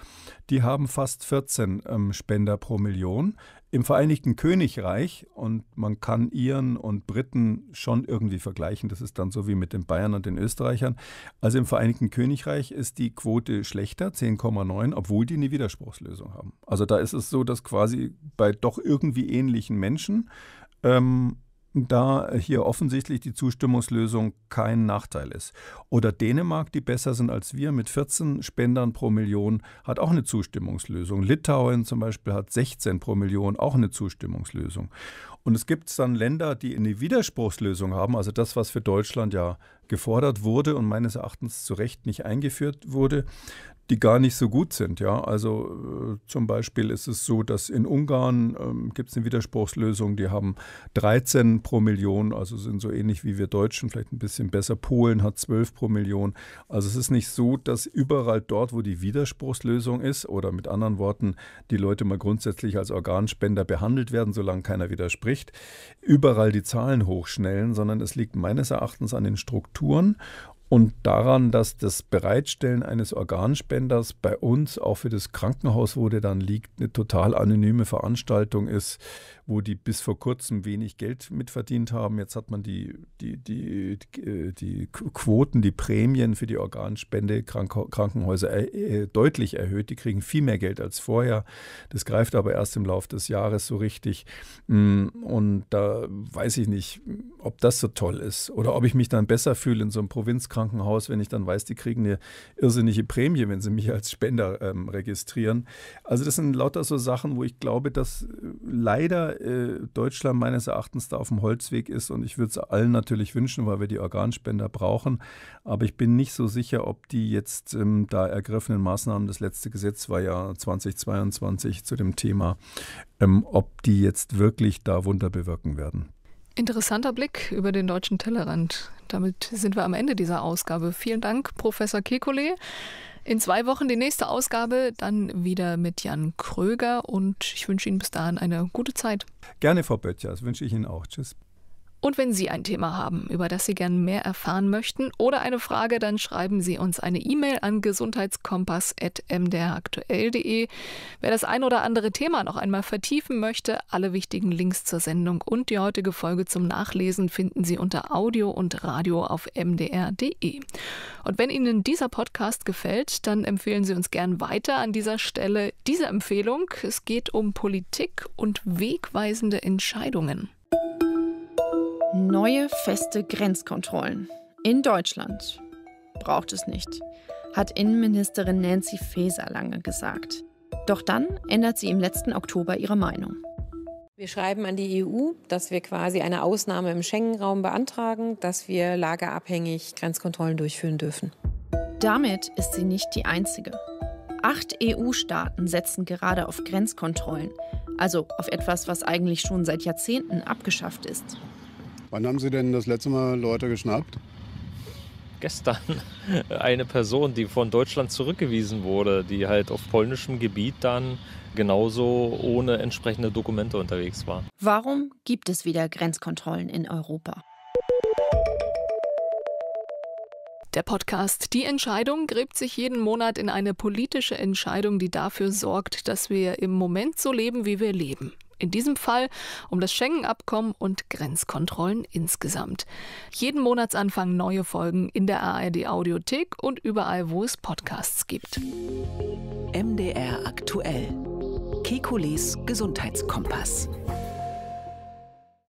die haben fast 14 ähm, Spender pro Million. Im Vereinigten Königreich, und man kann Iren und Briten schon irgendwie vergleichen, das ist dann so wie mit den Bayern und den Österreichern, also im Vereinigten Königreich ist die Quote schlechter, 10,9, obwohl die eine Widerspruchslösung haben. Also da ist es so, dass quasi bei doch irgendwie ähnlichen Menschen ähm, da hier offensichtlich die Zustimmungslösung kein Nachteil ist. Oder Dänemark, die besser sind als wir, mit 14 Spendern pro Million, hat auch eine Zustimmungslösung. Litauen zum Beispiel hat 16 pro Million, auch eine Zustimmungslösung. Und es gibt dann Länder, die eine Widerspruchslösung haben, also das, was für Deutschland ja gefordert wurde und meines Erachtens zu Recht nicht eingeführt wurde die gar nicht so gut sind. Ja? Also äh, zum Beispiel ist es so, dass in Ungarn ähm, gibt es eine Widerspruchslösung, die haben 13 pro Million, also sind so ähnlich wie wir Deutschen, vielleicht ein bisschen besser. Polen hat 12 pro Million. Also es ist nicht so, dass überall dort, wo die Widerspruchslösung ist, oder mit anderen Worten, die Leute mal grundsätzlich als Organspender behandelt werden, solange keiner widerspricht, überall die Zahlen hochschnellen, sondern es liegt meines Erachtens an den Strukturen und daran, dass das Bereitstellen eines Organspenders bei uns auch für das Krankenhaus, wo der dann liegt, eine total anonyme Veranstaltung ist wo die bis vor kurzem wenig Geld mitverdient haben. Jetzt hat man die, die, die, äh, die Quoten, die Prämien für die Organspende Krankenhäuser äh, äh, deutlich erhöht. Die kriegen viel mehr Geld als vorher. Das greift aber erst im Laufe des Jahres so richtig. Mm, und da weiß ich nicht, ob das so toll ist oder ob ich mich dann besser fühle in so einem Provinzkrankenhaus, wenn ich dann weiß, die kriegen eine irrsinnige Prämie, wenn sie mich als Spender ähm, registrieren. Also das sind lauter so Sachen, wo ich glaube, dass äh, leider äh, Deutschland meines Erachtens da auf dem Holzweg ist. Und ich würde es allen natürlich wünschen, weil wir die Organspender brauchen. Aber ich bin nicht so sicher, ob die jetzt ähm, da ergriffenen Maßnahmen, das letzte Gesetz war ja 2022 zu dem Thema, ähm, ob die jetzt wirklich da Wunder bewirken werden. Interessanter Blick über den deutschen Tellerrand. Damit sind wir am Ende dieser Ausgabe. Vielen Dank, Professor Kekulé. In zwei Wochen die nächste Ausgabe, dann wieder mit Jan Kröger und ich wünsche Ihnen bis dahin eine gute Zeit. Gerne, Frau Böttcher, das wünsche ich Ihnen auch. Tschüss. Und wenn Sie ein Thema haben, über das Sie gern mehr erfahren möchten oder eine Frage, dann schreiben Sie uns eine E-Mail an gesundheitskompass.mdraktuell.de. Wer das ein oder andere Thema noch einmal vertiefen möchte, alle wichtigen Links zur Sendung und die heutige Folge zum Nachlesen finden Sie unter Audio und Radio auf mdr.de. Und wenn Ihnen dieser Podcast gefällt, dann empfehlen Sie uns gern weiter an dieser Stelle diese Empfehlung. Es geht um Politik und wegweisende Entscheidungen. Neue feste Grenzkontrollen. In Deutschland. Braucht es nicht, hat Innenministerin Nancy Faeser lange gesagt. Doch dann ändert sie im letzten Oktober ihre Meinung. Wir schreiben an die EU, dass wir quasi eine Ausnahme im Schengen-Raum beantragen, dass wir lagerabhängig Grenzkontrollen durchführen dürfen. Damit ist sie nicht die einzige. Acht EU-Staaten setzen gerade auf Grenzkontrollen, also auf etwas, was eigentlich schon seit Jahrzehnten abgeschafft ist. Wann haben Sie denn das letzte Mal Leute geschnappt? Gestern eine Person, die von Deutschland zurückgewiesen wurde, die halt auf polnischem Gebiet dann genauso ohne entsprechende Dokumente unterwegs war. Warum gibt es wieder Grenzkontrollen in Europa? Der Podcast Die Entscheidung gräbt sich jeden Monat in eine politische Entscheidung, die dafür sorgt, dass wir im Moment so leben, wie wir leben. In diesem Fall um das Schengen-Abkommen und Grenzkontrollen insgesamt. Jeden Monatsanfang neue Folgen in der ARD Audiothek und überall, wo es Podcasts gibt. MDR aktuell. Kekules Gesundheitskompass.